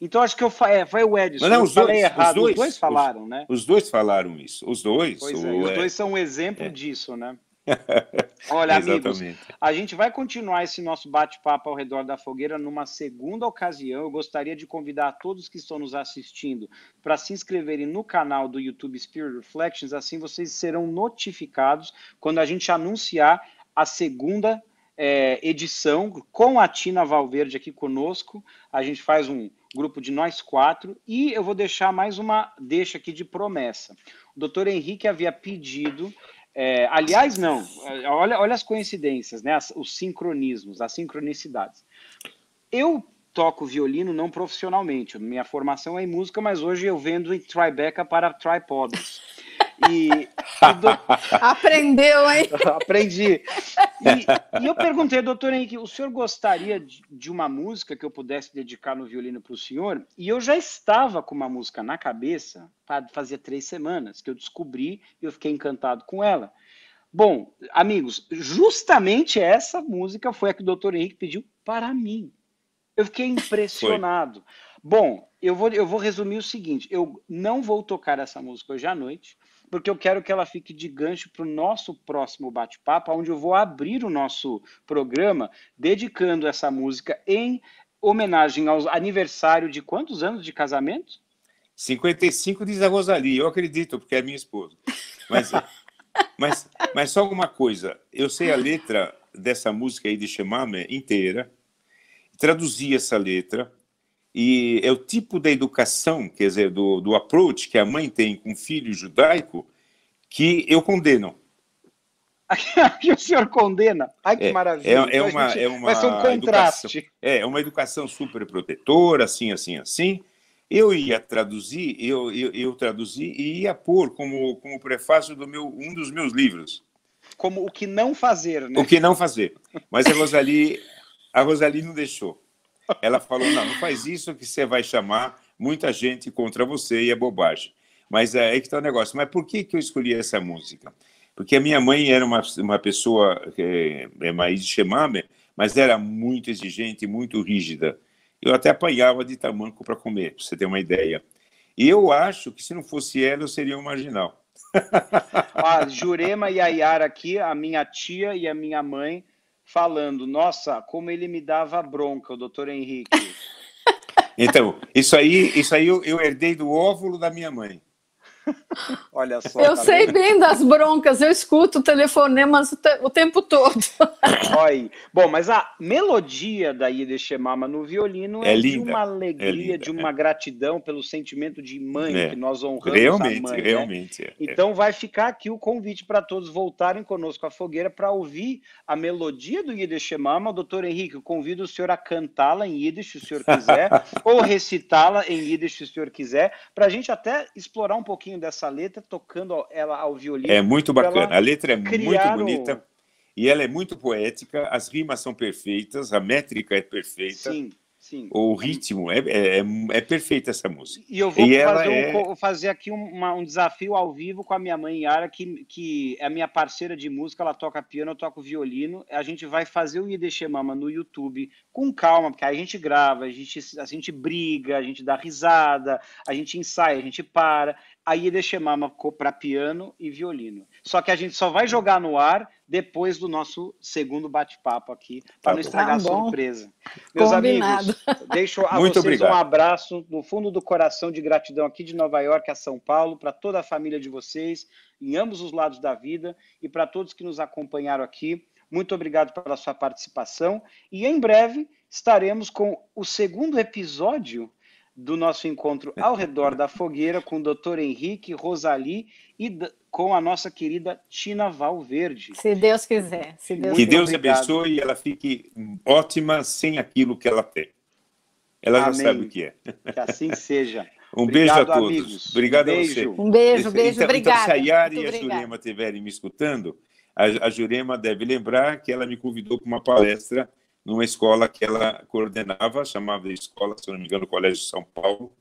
Então acho que eu fa... é, foi o Edson. Não, não, os dois, errado. Os dois, os dois falaram, os, né? Os dois falaram isso. Os dois. O, é, os dois são um exemplo é. disso, né? Olha, amigos, a gente vai continuar esse nosso bate-papo ao redor da fogueira numa segunda ocasião. Eu gostaria de convidar a todos que estão nos assistindo para se inscreverem no canal do YouTube Spirit Reflections, assim vocês serão notificados quando a gente anunciar a segunda é, edição com a Tina Valverde aqui conosco. A gente faz um grupo de nós quatro e eu vou deixar mais uma deixa aqui de promessa. O doutor Henrique havia pedido é, aliás, não. É, olha, olha as coincidências, né? As, os sincronismos, as sincronicidades. Eu toco violino não profissionalmente. Minha formação é em música, mas hoje eu vendo em Tribeca para tripods. E, e do... Aprendeu, hein? Aprendi. E, e, eu perguntei, doutor Henrique, o senhor gostaria de, de uma música que eu pudesse dedicar no violino para o senhor? E eu já estava com uma música na cabeça, fazia três semanas, que eu descobri e eu fiquei encantado com ela. Bom, amigos, justamente essa música foi a que o doutor Henrique pediu para mim. Eu fiquei impressionado. Foi. Bom, eu vou, eu vou resumir o seguinte: eu não vou tocar essa música hoje à noite porque eu quero que ela fique de gancho para o nosso próximo bate-papo, onde eu vou abrir o nosso programa dedicando essa música em homenagem ao aniversário de quantos anos de casamento? 55 diz a Rosalie, eu acredito, porque é minha esposa. Mas, mas, mas só alguma coisa, eu sei a letra dessa música aí de Chamame inteira, traduzi essa letra, e é o tipo da educação, quer dizer, do, do approach que a mãe tem com o filho judaico que eu condeno. Aqui o senhor condena? Ai, que é, maravilha. É, é então uma, gente, é uma vai ser um contraste. Educação, é, é uma educação super protetora, assim, assim, assim. Eu ia traduzir, eu, eu, eu traduzi e ia pôr como, como prefácio do meu um dos meus livros. Como o que não fazer, né? O que não fazer. Mas a Rosalie, a Rosalie não deixou. Ela falou: não, não faz isso que você vai chamar muita gente contra você e é bobagem. Mas é aí que está o negócio. Mas por que, que eu escolhi essa música? Porque a minha mãe era uma, uma pessoa, é, é mais chamada, mas era muito exigente, muito rígida. Eu até apanhava de tamanco para comer, para você ter uma ideia. E eu acho que se não fosse ela, eu seria um marginal. a Jurema e a Yara aqui, a minha tia e a minha mãe, falando, nossa, como ele me dava bronca, o doutor Henrique. Então, isso aí, isso aí eu, eu herdei do óvulo da minha mãe. Olha só. Eu tá sei bem das broncas, eu escuto telefonemas o, o tempo todo. Oi. Bom, mas a melodia da Ida Shemama no violino é, é linda, de uma é alegria, é linda, de uma é. gratidão pelo sentimento de mãe é. que nós honramos realmente, a mãe. Né? Realmente, né? Então vai ficar aqui o convite para todos voltarem conosco à fogueira para ouvir a melodia do Ida Shemama. Doutor Henrique, eu convido o senhor a cantá-la em Yiddish, se o senhor quiser, ou recitá-la em Yiddish, se o senhor quiser, para a gente até explorar um pouquinho dessa letra, tocando ela ao violino. É muito bacana. A letra é muito bonita o... e ela é muito poética. As rimas são perfeitas, a métrica é perfeita. Sim. Sim. O ritmo é, é, é, é perfeita essa música. E eu vou e fazer, um, é... fazer, aqui uma, um desafio ao vivo com a minha mãe Yara, que, que é minha parceira de música, ela toca piano, eu toco violino. A gente vai fazer o Yideshe Mama no YouTube com calma, porque aí a gente grava, a gente, a gente briga, a gente dá risada, a gente ensaia, a gente para a Ida Shemama para piano e violino. Só que a gente só vai jogar no ar depois do nosso segundo bate-papo aqui, para tá não estragar tá a surpresa. Meus Combinado. amigos, deixo a Muito vocês obrigado. um abraço no fundo do coração de gratidão aqui de Nova York a São Paulo, para toda a família de vocês, em ambos os lados da vida, e para todos que nos acompanharam aqui. Muito obrigado pela sua participação. E em breve estaremos com o segundo episódio do nosso encontro ao redor da fogueira com o doutor Henrique, Rosali e com a nossa querida Tina Valverde. Se Deus quiser. Se Deus que Deus obrigado. abençoe e ela fique ótima sem aquilo que ela tem. Ela Amém. já sabe o que é. Que assim seja. Um obrigado, beijo a todos. Amigos. Obrigado um a você. Um beijo, beijo, então, obrigado. Então, se a Yara e a obrigado. Jurema estiverem me escutando, a, a Jurema deve lembrar que ela me convidou para uma palestra numa escola que ela coordenava, chamava de escola, se não me engano, Colégio de São Paulo.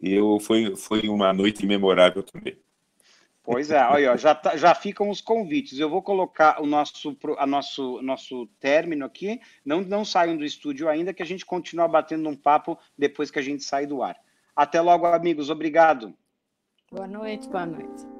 E eu, foi, foi uma noite memorável também. Pois é, olha, já, tá, já ficam os convites. Eu vou colocar o nosso, a nosso, nosso término aqui. Não, não saiam do estúdio ainda, que a gente continua batendo um papo depois que a gente sai do ar. Até logo, amigos. Obrigado. Boa noite, boa noite.